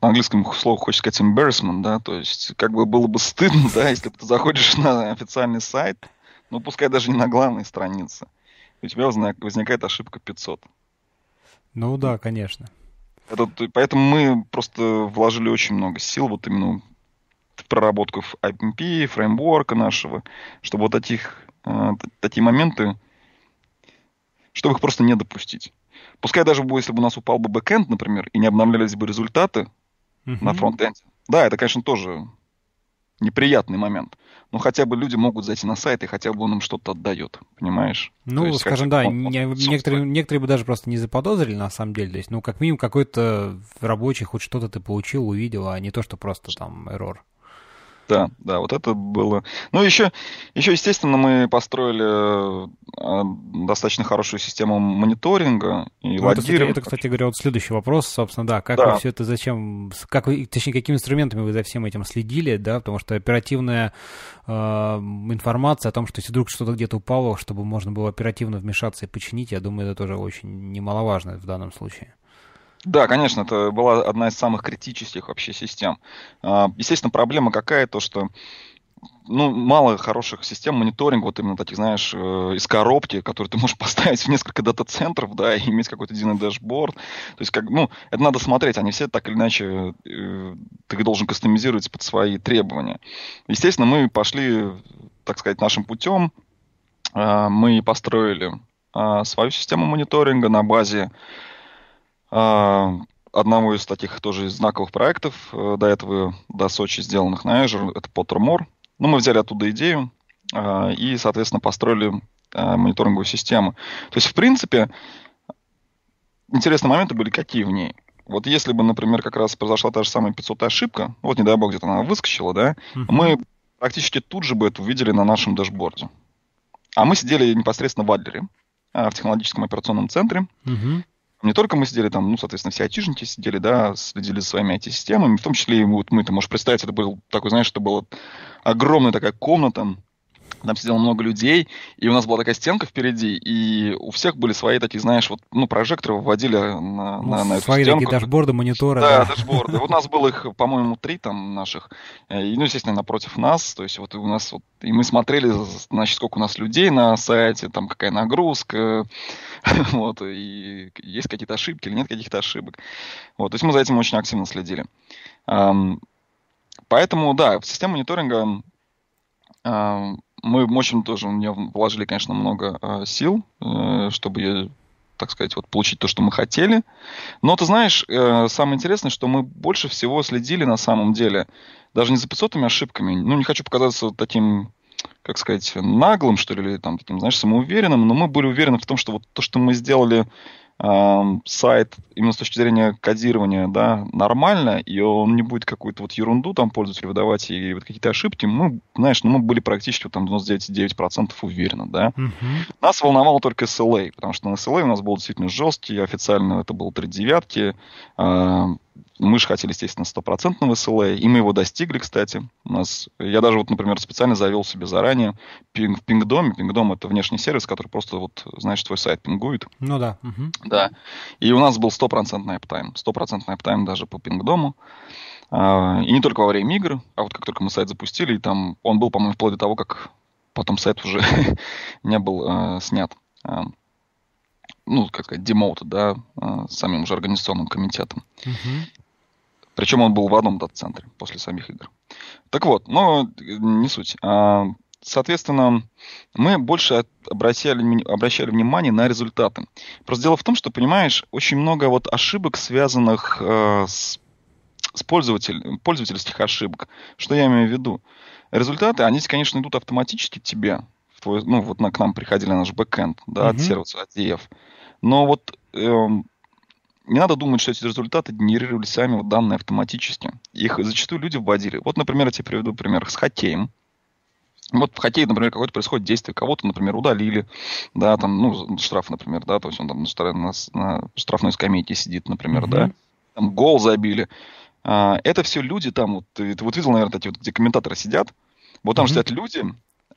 на английском слово хочется сказать embarrassment, да, то есть как бы было бы стыдно, да, если бы ты заходишь на официальный сайт, ну, пускай даже не на главной странице, у тебя возникает ошибка 500. Ну да, конечно. Это, поэтому мы просто вложили очень много сил вот именно в проработку IPMP, фреймворка нашего, чтобы вот таких, э, такие моменты чтобы их просто не допустить. Пускай даже бы, если бы у нас упал бы бэкэнд, например, и не обновлялись бы результаты uh-huh. на фронтенде. Да, это, конечно, тоже неприятный момент. Но хотя бы люди могут зайти на сайт, и хотя бы он им что-то отдает, понимаешь? Ну, есть, скажем, да, он, он, некоторые, некоторые бы даже просто не заподозрили, на самом деле. То есть, ну, как минимум, какой-то рабочий хоть что-то ты получил, увидел, а не то, что просто там эррор. Да, да, вот это было. Ну, еще, еще, естественно, мы построили э, достаточно хорошую систему мониторинга и ну, логирования. Это, это, кстати говоря, вот следующий вопрос, собственно, да, как да. вы все это, зачем, как вы, точнее, какими инструментами вы за всем этим следили, да, потому что оперативная э, информация о том, что если вдруг что-то где-то упало, чтобы можно было оперативно вмешаться и починить, я думаю, это тоже очень немаловажно в данном случае. Да, конечно, это была одна из самых критических вообще систем. А, естественно, проблема какая, то что ну, мало хороших систем мониторинга, вот именно таких, знаешь, э, из коробки, которые ты можешь <laughs> поставить в несколько дата-центров, да, и иметь какой-то единый дашборд. То есть, как, ну, это надо смотреть, они все так или иначе, э, ты должен кастомизировать под свои требования. Естественно, мы пошли, так сказать, нашим путем, а, мы построили а, свою систему мониторинга на базе а, одному из таких тоже знаковых проектов э, до этого, до Сочи, сделанных на Azure, это Pottermore. Ну, мы взяли оттуда идею а, и, соответственно, построили а, мониторинговую систему. То есть, в принципе, интересные моменты были какие в ней. Вот если бы, например, как раз произошла та же самая 500 ошибка, ну, вот не дай бог где-то она выскочила, да, uh-huh. мы практически тут же бы это увидели на нашем дашборде. А мы сидели непосредственно в Адлере, в технологическом операционном центре, uh-huh. Не только мы сидели там, ну, соответственно, все айтишники сидели, да, следили за своими IT-системами, в том числе и вот мы, ты можешь представить, это был такой, знаешь, это была огромная такая комната, там сидело много людей, и у нас была такая стенка впереди, и у всех были свои такие, знаешь, вот, ну, прожекторы выводили на, ну, на, эту свои стенку. Свои дашборды, мониторы. Да, да. дашборды. у нас было их, по-моему, три там наших, э, и, ну, естественно, напротив нас, то есть вот у нас вот, и мы смотрели, значит, сколько у нас людей на сайте, там какая нагрузка, <laughs> вот, и есть какие-то ошибки или нет каких-то ошибок. Вот, то есть мы за этим очень активно следили. Поэтому, да, в систему мониторинга мы очень тоже, у меня вложили, конечно, много а, сил, э, чтобы так сказать, вот получить то, что мы хотели. Но ты знаешь, э, самое интересное, что мы больше всего следили на самом деле даже не за 500 ошибками. Ну, не хочу показаться таким как сказать, наглым, что ли, или там таким, знаешь, самоуверенным, но мы были уверены в том, что вот то, что мы сделали э, сайт именно с точки зрения кодирования, да, нормально, и он не будет какую-то вот ерунду там пользователю выдавать и вот какие-то ошибки, мы, знаешь, ну мы были практически вот, там 99% уверены, да. Угу. Mm-hmm. Нас волновало только SLA, потому что на SLA у нас был действительно жесткий, официально это был 39 девятки, э, мы же хотели, естественно, стопроцентного SLA, и мы его достигли, кстати. У нас, я даже вот, например, специально завел себе заранее пинг в Pingdom. Pingdom это внешний сервис, который просто вот, знаешь, твой сайт пингует. Ну да. Угу. Да. И у нас был стопроцентный uptime, Стопроцентный uptime даже по пингдому. А, и не только во время игр, а вот как только мы сайт запустили, и там он был, по-моему, вплоть до того, как потом сайт уже <laughs> не был э, снят ну, как сказать, демоута, да, а, самим же организационным комитетом. Угу. Причем он был в одном дат-центре после самих игр. Так вот, но э, не суть. А, соответственно, мы больше обращали, обращали внимание на результаты. Просто дело в том, что, понимаешь, очень много вот ошибок, связанных э, с, с пользователь, пользовательских ошибок. Что я имею в виду? Результаты, они, конечно, идут автоматически тебе. В твой, ну, вот на, к нам приходили наш бэкэнд, да, угу. от сервиса, от EF. Но вот эм, не надо думать, что эти результаты генерировали сами вот данные автоматически. Их зачастую люди вводили. Вот, например, я тебе приведу пример с хоккеем. Вот в хоккее, например, какое-то происходит действие, кого-то, например, удалили, да, там, ну, штраф, например, да, то есть он там на, на, на штрафной скамейке сидит, например, mm-hmm. да, там гол забили. А, это все люди там, вот, ты, ты вот видел, наверное, эти вот, где комментаторы сидят, вот там mm-hmm. сидят люди,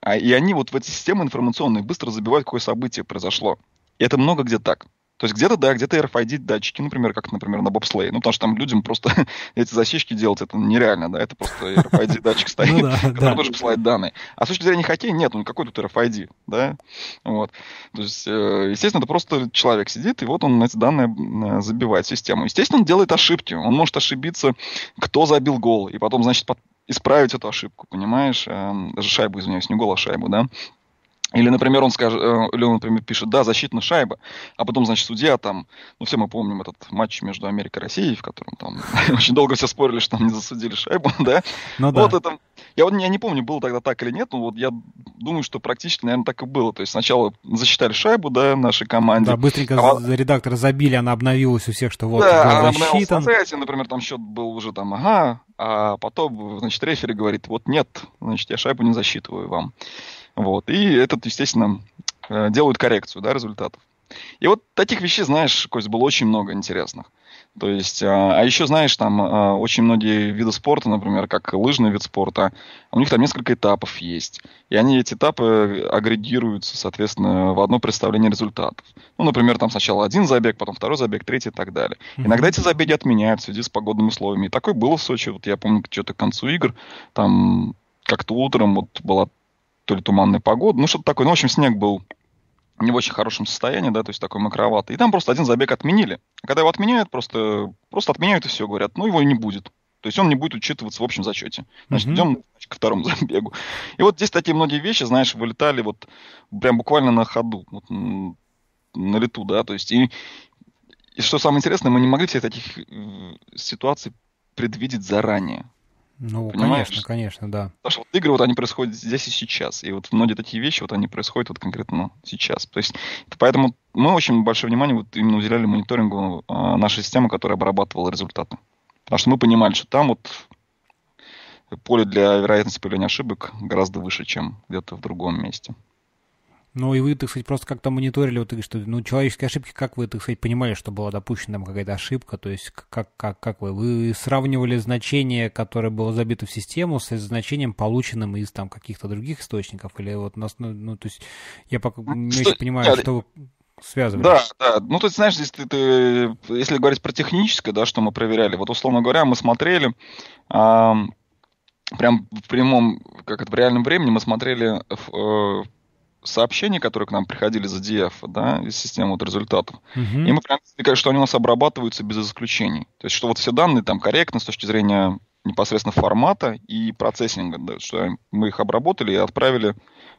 а, и они вот в эти системы информационные быстро забивают, какое событие произошло. И это много где так. То есть где-то, да, где-то RFID-датчики, например, как, например, на бобслее. Ну, потому что там людям просто <laughs> эти засечки делать, это нереально, да, это просто RFID-датчик <laughs> ну стоит, который тоже посылает данные. А с точки зрения хоккея, нет, ну какой тут RFID, да, вот. То есть, э, естественно, это просто человек сидит, и вот он эти данные э, забивает в систему. Естественно, он делает ошибки, он может ошибиться, кто забил гол, и потом, значит, исправить эту ошибку, понимаешь? Эм, даже шайбу, извиняюсь, не гол, а шайбу, да? Или, например, он скажет, э, или он, например, пишет, да, защитная шайба, а потом, значит, судья там, ну, все мы помним этот матч между Америкой и Россией, в котором там <laughs> очень долго все спорили, что там не засудили шайбу, <laughs> да? Ну, да. Вот это, я вот я не помню, было тогда так или нет, но вот я думаю, что практически, наверное, так и было. То есть сначала засчитали шайбу, да, нашей команде. Да, быстренько а... редактора забили, она обновилась у всех, что вот, да, она засчитан. Да, например, там счет был уже там, ага, а потом, значит, рефери говорит, вот нет, значит, я шайбу не засчитываю вам. Вот. И этот, естественно, э, делают коррекцию да, результатов. И вот таких вещей, знаешь, Кость, было очень много интересных. То есть, а, а еще, знаешь, там а, очень многие виды спорта, например, как лыжный вид спорта, у них там несколько этапов есть. И они, эти этапы, э, агрегируются, соответственно, в одно представление результатов. Ну, например, там сначала один забег, потом второй забег, третий и так далее. Иногда эти забеги отменяют в связи с погодными условиями. И такое было в Сочи. Вот я помню, что-то к концу игр, там как-то утром вот была то ли туманная погода, ну что-то такое. Ну, в общем, снег был не в очень хорошем состоянии, да, то есть такой мокроватый. И там просто один забег отменили. А когда его отменяют, просто, просто отменяют и все, говорят, ну его не будет. То есть он не будет учитываться в общем зачете. Значит, mm-hmm. идем значит, ко второму <laughs> забегу. И вот здесь такие многие вещи, знаешь, вылетали вот прям буквально на ходу, вот, на лету, да, то есть и, и что самое интересное, мы не могли все таких э, ситуаций предвидеть заранее. Ну, Понимаешь? конечно, конечно, да. Потому что вот игры, вот они происходят здесь и сейчас. И вот многие такие вещи, вот они происходят вот конкретно ну, сейчас. То есть, поэтому мы очень большое внимание вот именно уделяли мониторингу э, нашей системы, которая обрабатывала результаты. Потому что мы понимали, что там вот поле для вероятности появления ошибок гораздо выше, чем где-то в другом месте. Ну и вы, так сказать, просто как-то мониторили, вот, что, ну, человеческие ошибки, как вы, так сказать, понимали, что была допущена там какая-то ошибка, то есть как, как, как вы, вы сравнивали значение, которое было забито в систему, с значением, полученным из там каких-то других источников, или вот нас, ну, ну то есть я пока ну, не очень понимаю, что вы связывали. Да, да. Ну, то есть, знаешь, если, ты, если говорить про техническое, да, что мы проверяли, вот, условно говоря, мы смотрели, э, прям в прямом, как это, в реальном времени мы смотрели э, сообщений, которые к нам приходили из DF, да, из системы вот результатов, угу. и мы прям что они у нас обрабатываются без исключений. То есть, что вот все данные там корректны с точки зрения непосредственно формата и процессинга, да, что мы их обработали и отправили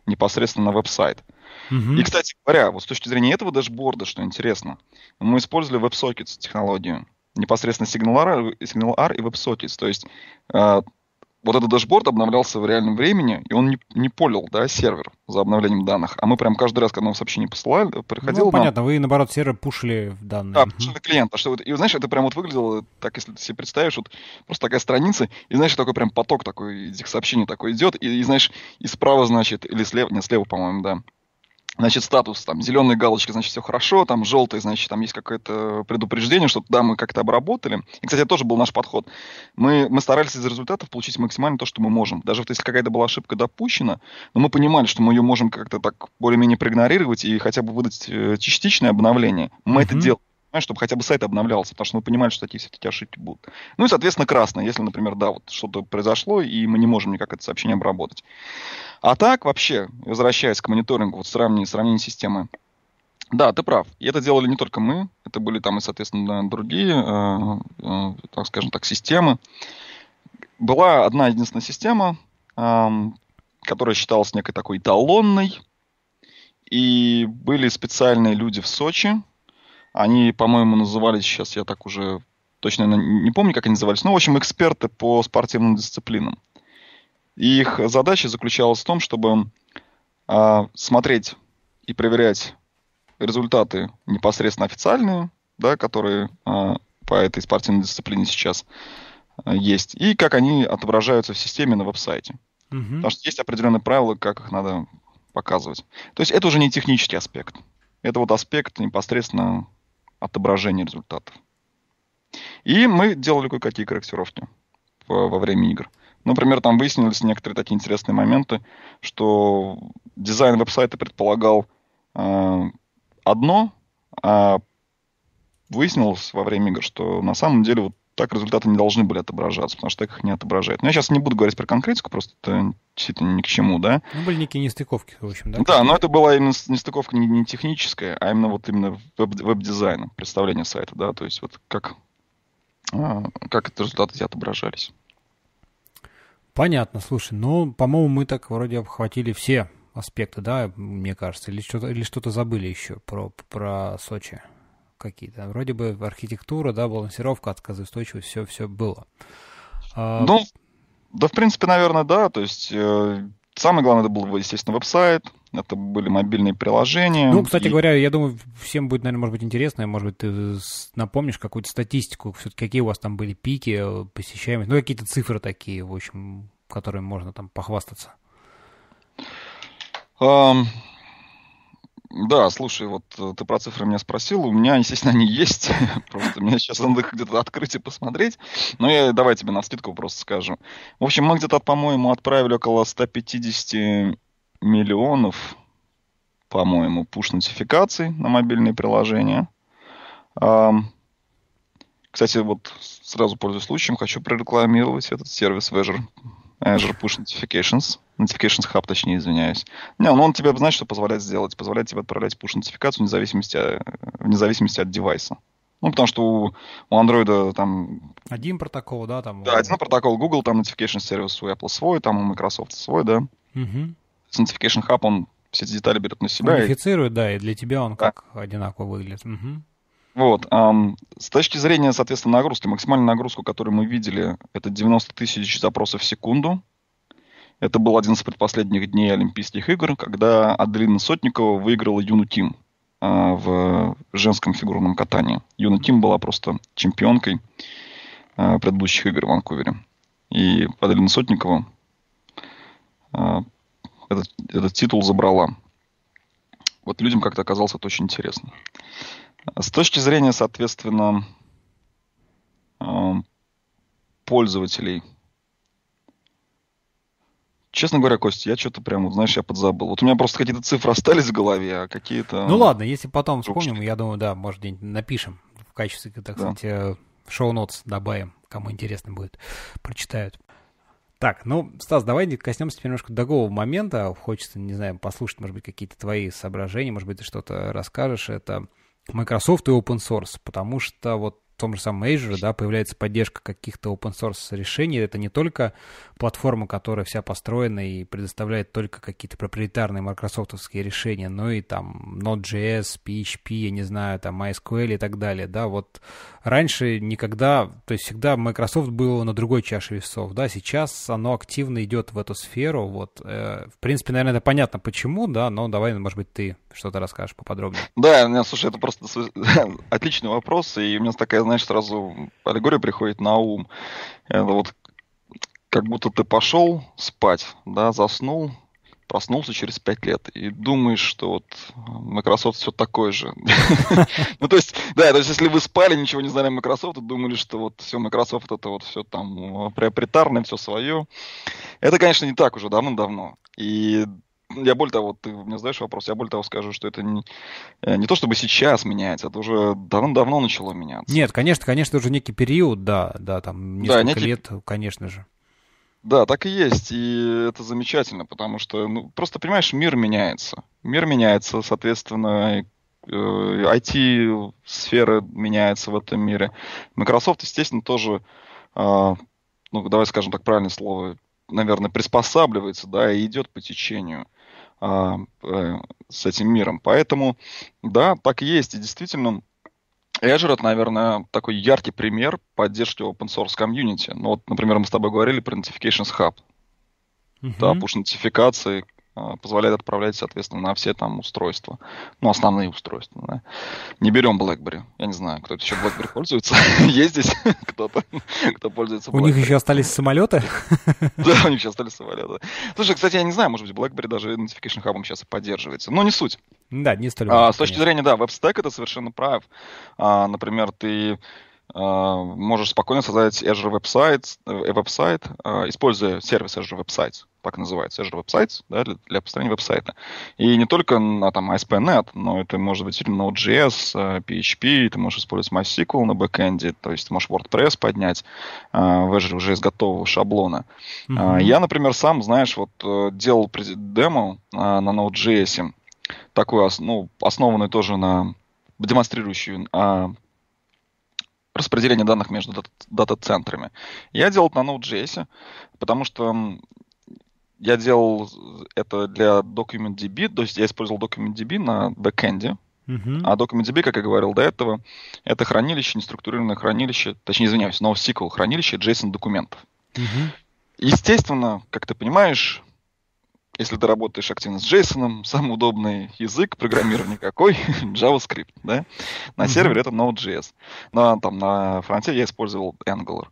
непосредственно на веб-сайт. Угу. И, кстати говоря, вот с точки зрения этого дашборда, что интересно, мы использовали WebSockets технологию, непосредственно SignalR R, и WebSockets. То есть а, вот этот дашборд обновлялся в реальном времени, и он не, не полил, да, сервер за обновлением данных. А мы прям каждый раз, когда нам сообщение посылали, э, приходил. Ну, понятно, нам... вы, наоборот, сервер пушили в данные. Да, пушили а Что, и, знаешь, это прям вот выглядело, так, если ты себе представишь, вот просто такая страница, и, знаешь, такой прям поток такой, этих сообщений такой идет, и, и знаешь, и справа, значит, или слева, не слева, по-моему, да, значит, статус, там, зеленые галочки, значит, все хорошо, там, желтые, значит, там есть какое-то предупреждение, что да, мы как-то обработали. И, кстати, это тоже был наш подход. Мы, мы старались из результатов получить максимально то, что мы можем. Даже вот если какая-то была ошибка допущена, но мы понимали, что мы ее можем как-то так более-менее проигнорировать и хотя бы выдать э, частичное обновление, мы mm-hmm. это делали чтобы хотя бы сайт обновлялся, потому что мы понимали, что такие все эти ошибки будут. Ну и, соответственно, красное, если, например, да, вот что-то произошло, и мы не можем никак это сообщение обработать. А так, вообще, возвращаясь к мониторингу, вот сравнение, сравнение системы, да, ты прав. И это делали не только мы, это были там и, соответственно, другие, э, э, так скажем так, системы. Была одна единственная система, э, которая считалась некой такой эталонной, и были специальные люди в Сочи, они, по-моему, назывались сейчас, я так уже точно не помню, как они назывались. Ну, в общем, эксперты по спортивным дисциплинам. И их задача заключалась в том, чтобы э, смотреть и проверять результаты непосредственно официальные, да, которые э, по этой спортивной дисциплине сейчас э, есть, и как они отображаются в системе на веб-сайте. Угу. Потому что есть определенные правила, как их надо показывать. То есть это уже не технический аспект. Это вот аспект непосредственно отображение результатов. И мы делали кое-какие корректировки во время игр. Например, там выяснились некоторые такие интересные моменты, что дизайн веб-сайта предполагал э, одно, а выяснилось во время игр, что на самом деле вот так результаты не должны были отображаться, потому что так их не отображает. Но я сейчас не буду говорить про конкретику, просто это действительно ни к чему, да. Ну, были некие нестыковки, в общем, да? Да, но это была именно нестыковка не, техническая, а именно вот именно веб- дизайна представления сайта, да, то есть вот как, а, как эти результаты отображались. Понятно, слушай, ну, по-моему, мы так вроде обхватили все аспекты, да, мне кажется, или что-то, или что-то забыли еще про, про Сочи какие-то. Вроде бы архитектура, да, балансировка, отказоустойчивость, все, все было. А, ну, да, в принципе, наверное, да. То есть э, самое главное это был, естественно, веб-сайт, это были мобильные приложения. Ну, кстати и... говоря, я думаю, всем будет, наверное, может быть интересно, может быть, ты напомнишь какую-то статистику, все-таки какие у вас там были пики э, посещаемость, ну, какие-то цифры такие, в общем, которыми можно там похвастаться. Um, да, слушай, вот э, ты про цифры меня спросил. У меня, естественно, они есть. <laughs> просто мне сейчас надо где-то открыть и посмотреть. Но я давай тебе на скидку просто скажу. В общем, мы где-то, по-моему, отправили около 150 миллионов, по-моему, пуш-нотификаций на мобильные приложения. Кстати, вот сразу пользуясь случаем, хочу прорекламировать этот сервис Azure Azure э, Push Notifications. Notifications Hub, точнее, извиняюсь. Не, он, ну, он тебе, знаешь, что позволяет сделать? Позволяет тебе отправлять push-нотификацию вне зависимости, от, вне зависимости от девайса. Ну, потому что у, у Android э, там... Один протокол, да? Там, да, один протокол Google, там Notification сервис у Apple свой, там у Microsoft свой, да. Угу. С Notification Hub он все эти детали берет на себя. Унифицирует, и... да, и для тебя он да. как одинаково выглядит. Угу. Вот. с точки зрения, соответственно, нагрузки, максимальную нагрузку, которую мы видели, это 90 тысяч запросов в секунду. Это был один из предпоследних дней Олимпийских игр, когда Адрина Сотникова выиграла Юну Тим а, в женском фигурном катании. Юна Тим была просто чемпионкой а, предыдущих игр в Ванкувере. И Адрина Сотникова а, этот, этот титул забрала. Вот людям как-то оказалось это очень интересно. С точки зрения, соответственно, э, пользователей. Честно говоря, Костя, я что-то прям, знаешь, я подзабыл. Вот у меня просто какие-то цифры <laughs> остались в голове, а какие-то... Ну ладно, если потом трубочки. вспомним, я думаю, да, может, где-нибудь напишем в качестве, так да. сказать, э, шоу-нотс добавим, кому интересно будет, прочитают. Так, ну, Стас, давай коснемся теперь немножко другого момента. Хочется, не знаю, послушать, может быть, какие-то твои соображения, может быть, ты что-то расскажешь. Это Microsoft и open source, потому что вот в том же самом Azure, да, появляется поддержка каких-то open source решений. Это не только платформа, которая вся построена и предоставляет только какие-то проприетарные майкрософтовские решения, но и там Node.js, PHP, я не знаю, там MySQL и так далее, да, вот раньше никогда, то есть всегда Microsoft был на другой чаше весов, да, сейчас оно активно идет в эту сферу, вот, э, в принципе, наверное, это понятно почему, да, но давай, может быть, ты что-то расскажешь поподробнее. Да, слушай, это просто <laughs> отличный вопрос, и у меня такая знаешь, сразу аллегория приходит на ум. Это вот как будто ты пошел спать, да, заснул, проснулся через пять лет и думаешь, что вот Microsoft все такое же. <laughs> Ну, то есть, да, то есть, если вы спали, ничего не знали о Microsoft, думали, что вот все Microsoft это вот все там э, приоритарное, все свое. Это, конечно, не так уже давно-давно. И я более того, ты мне задаешь вопрос, я более того скажу, что это не, э, не то чтобы сейчас меняется, это уже давно-давно начало меняться. Нет, конечно, конечно, уже некий период, да, да, там несколько да, некий... лет, конечно же. Да, так и есть, и это замечательно, потому что, ну, просто, понимаешь, мир меняется. Мир меняется, соответственно, IT-сфера э, меняется в этом мире. Microsoft, естественно, тоже, э, ну, давай скажем так правильное слово, наверное, приспосабливается, да, и идет по течению. А, э, с этим миром. Поэтому, да, так и есть. И действительно, Azure это, наверное, такой яркий пример поддержки open source комьюнити. Ну вот, например, мы с тобой говорили про Notifications Hub. Uh-huh. Да, пуш-нотификации, а, позволяет отправлять, соответственно, на все там устройства. Ну, основные устройства. Да. Не берем BlackBerry. Я не знаю, кто-то еще BlackBerry пользуется. <laughs> Есть здесь <laughs> кто-то, кто пользуется BlackBerry. У них еще остались самолеты? <laughs> Да, у них еще остались самолеты. Слушай, кстати, я не знаю, может быть, BlackBerry даже Notification Hub сейчас и поддерживается. Но не суть. Да, не столь. А, с точки зрения, да, WebStack это совершенно прав. А, например, ты Э, можешь спокойно создать Azure веб-сайт, э, веб-сайт э, используя сервис Azure Websites, так называется, Azure Websites, да, для, для построения веб-сайта. И не только на там, ASP.NET, но это может быть действительно Node.js, PHP, ты можешь использовать MySQL на бэкэнде, то есть ты можешь WordPress поднять в Azure уже из готового шаблона. Mm-hmm. Я, например, сам, знаешь, вот делал демо на Node.js, такую, ну, основанную тоже на демонстрирующую распределение данных между дата-центрами. Я делал это на Node.js, потому что я делал это для DocumentDB, то есть я использовал DocumentDB на бэкэнде, Uh-huh. А DocumentDB, как я говорил до этого, это хранилище, неструктурированное хранилище, точнее, извиняюсь, NoSQL хранилище JSON-документов. Uh-huh. Естественно, как ты понимаешь, если ты работаешь активно с JSON, самый удобный язык программирования какой? <laughs> JavaScript, да? На сервере это Node.js. Но ну, а там на фронте я использовал Angular.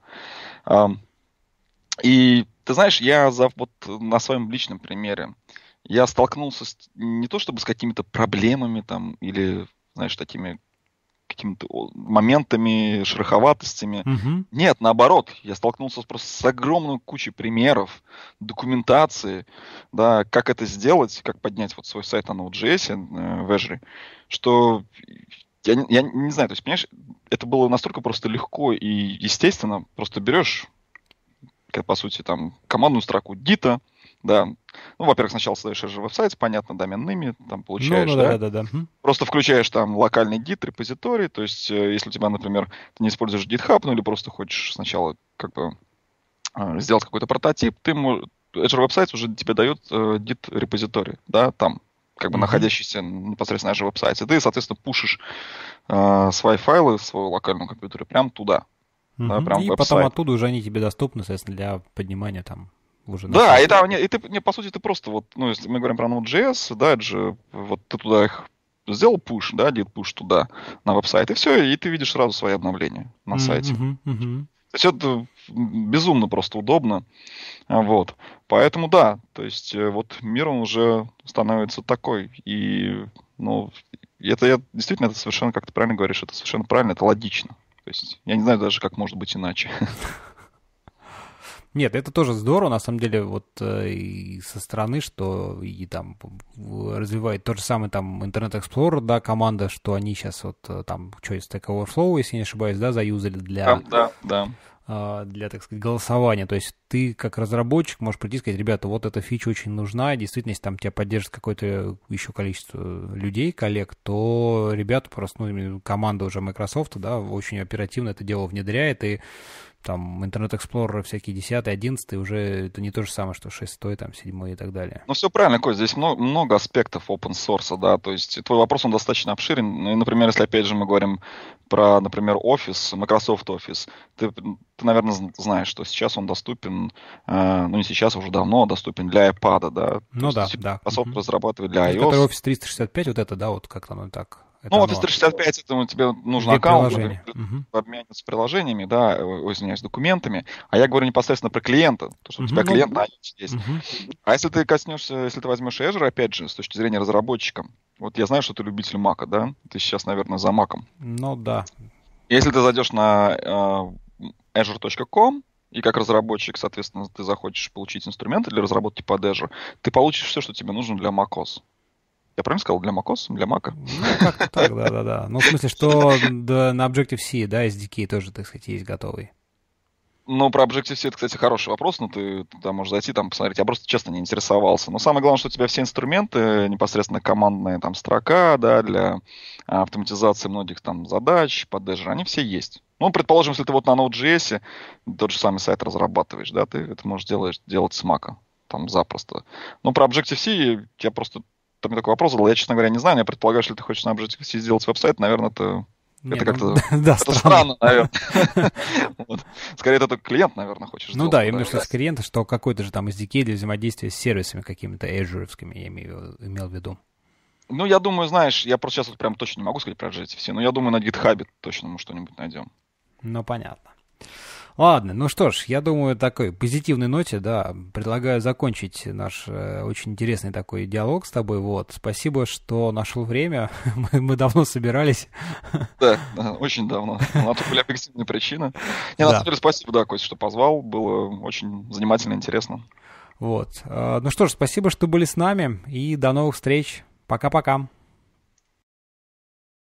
и ты знаешь, я за, вот на своем личном примере, я столкнулся с, не то чтобы с какими-то проблемами там или, знаешь, такими какими-то моментами, шероховатостями. Угу. Нет, наоборот, я столкнулся просто с огромной кучей примеров, документации, да, как это сделать, как поднять вот свой сайт на Node.js, э, в Azure, что я, я не знаю, то есть, понимаешь, это было настолько просто легко и естественно, просто берешь, по сути, там, командную строку дита, да. Ну, во-первых, сначала создаешь же веб-сайт, понятно, доменными, там получаешь, ну, ну, да? Да, да, да. Просто включаешь там локальный гид, репозиторий, то есть э, если у тебя, например, ты не используешь GitHub, ну или просто хочешь сначала как бы э, сделать какой-то прототип, ты Azure веб-сайт уже тебе дает э, git репозиторий, да, там, как бы находящийся непосредственно на Azure Web Sites. И ты, соответственно, пушишь э, свои файлы в свою локальную компьютере прямо туда. Да, прям и потом оттуда уже они тебе доступны, соответственно, для поднимания там уже. Да, и, там, и ты, не, по сути, ты просто вот, ну, если мы говорим про Node.js, да, же, вот ты туда их сделал push, да, did push туда, на веб-сайт, и все, и ты видишь сразу свои обновления на сайте. То есть это безумно просто удобно. Вот. Поэтому да, то есть э, вот мир он уже становится такой. И, ну, это я, действительно, это совершенно, как ты правильно говоришь, это совершенно правильно, это логично. То есть я не знаю даже, как может быть иначе. <laughs> Нет, это тоже здорово, на самом деле, вот э, и со стороны, что и там развивает тот же самый там Internet Explorer, да, команда, что они сейчас вот э, там, что, Stack Overflow, если не ошибаюсь, да, заюзали для... Там, да, да а, для, так сказать, голосования. То есть ты как разработчик можешь прийти и сказать, ребята, вот эта фича очень нужна, действительно, если там тебя поддержит какое-то еще количество людей, коллег, то ребята просто, ну, команда уже Microsoft, да, очень оперативно это дело внедряет, и там интернет Explorer всякие 10 11 уже это не то же самое, что 6 там 7 и так далее. Ну, все правильно, Кость, здесь много, много аспектов open source, да, то есть твой вопрос, он достаточно обширен, ну, и, например, если, опять же, мы говорим про, например, Office, Microsoft Office, ты, ты наверное, знаешь, что сейчас он доступен, э, ну, не сейчас, а уже давно доступен для iPad, да. Ну, то да, есть, да. Microsoft угу. разрабатывает для ну, iOS. Это Office 365, вот это, да, вот как там он так это ну, вот 365 этому тебе нужен Где аккаунт, приложение? Угу. обмен с приложениями, да, э, ой, извиняюсь, с документами. А я говорю непосредственно про клиента, то, что угу. у тебя ну, клиент да, есть. Угу. А если ты коснешься, если ты возьмешь Azure, опять же, с точки зрения разработчика, вот я знаю, что ты любитель Мака, да? Ты сейчас, наверное, за Маком. Ну да. Если ты зайдешь на э, azure.com, и как разработчик, соответственно, ты захочешь получить инструменты для разработки под Azure, ты получишь все, что тебе нужно для macOS. Я правильно сказал, для macOS, для Mac? Ну, как-то так, да-да-да. Ну, в смысле, что да, на Objective-C, да, SDK тоже, так сказать, есть готовый. Ну, про Objective-C, это, кстати, хороший вопрос, но ты туда можешь зайти, там посмотреть. Я просто, честно, не интересовался. Но самое главное, что у тебя все инструменты, э, непосредственно командная там строка, да, для а, автоматизации многих там задач, поддержки, они все есть. Ну, предположим, если ты вот на Node.js тот же самый сайт разрабатываешь, да, ты это можешь делать, делать с Mac там запросто. Но про Objective-C я просто ты мне такой вопрос задал, я, честно говоря, не знаю, я предполагаю, что ты хочешь на Objective-C сделать веб-сайт, наверное, это это Нет, ну, как-то <laughs> да, это странно. странно, наверное. <laughs> Скорее, это клиент, наверное, хочешь Ну да, именно что с клиента, что какой-то же там SDK для взаимодействия с сервисами какими-то эжуровскими, я имел в виду. Ну, я думаю, знаешь, я просто сейчас вот прям точно не могу сказать про все, но я думаю, на GitHub точно мы что-нибудь найдем. Ну, понятно. Ладно, ну что ж, я думаю, такой позитивной ноте, да, предлагаю закончить наш э, очень интересный такой диалог с тобой. Вот, спасибо, что нашел время. <laughs> мы, мы давно собирались. Да, да очень давно. На то были объективные причины. Не, на самом деле, спасибо, да, Кость, что позвал. Было очень занимательно, интересно. Вот. Э, ну что ж, спасибо, что были с нами, и до новых встреч. Пока-пока.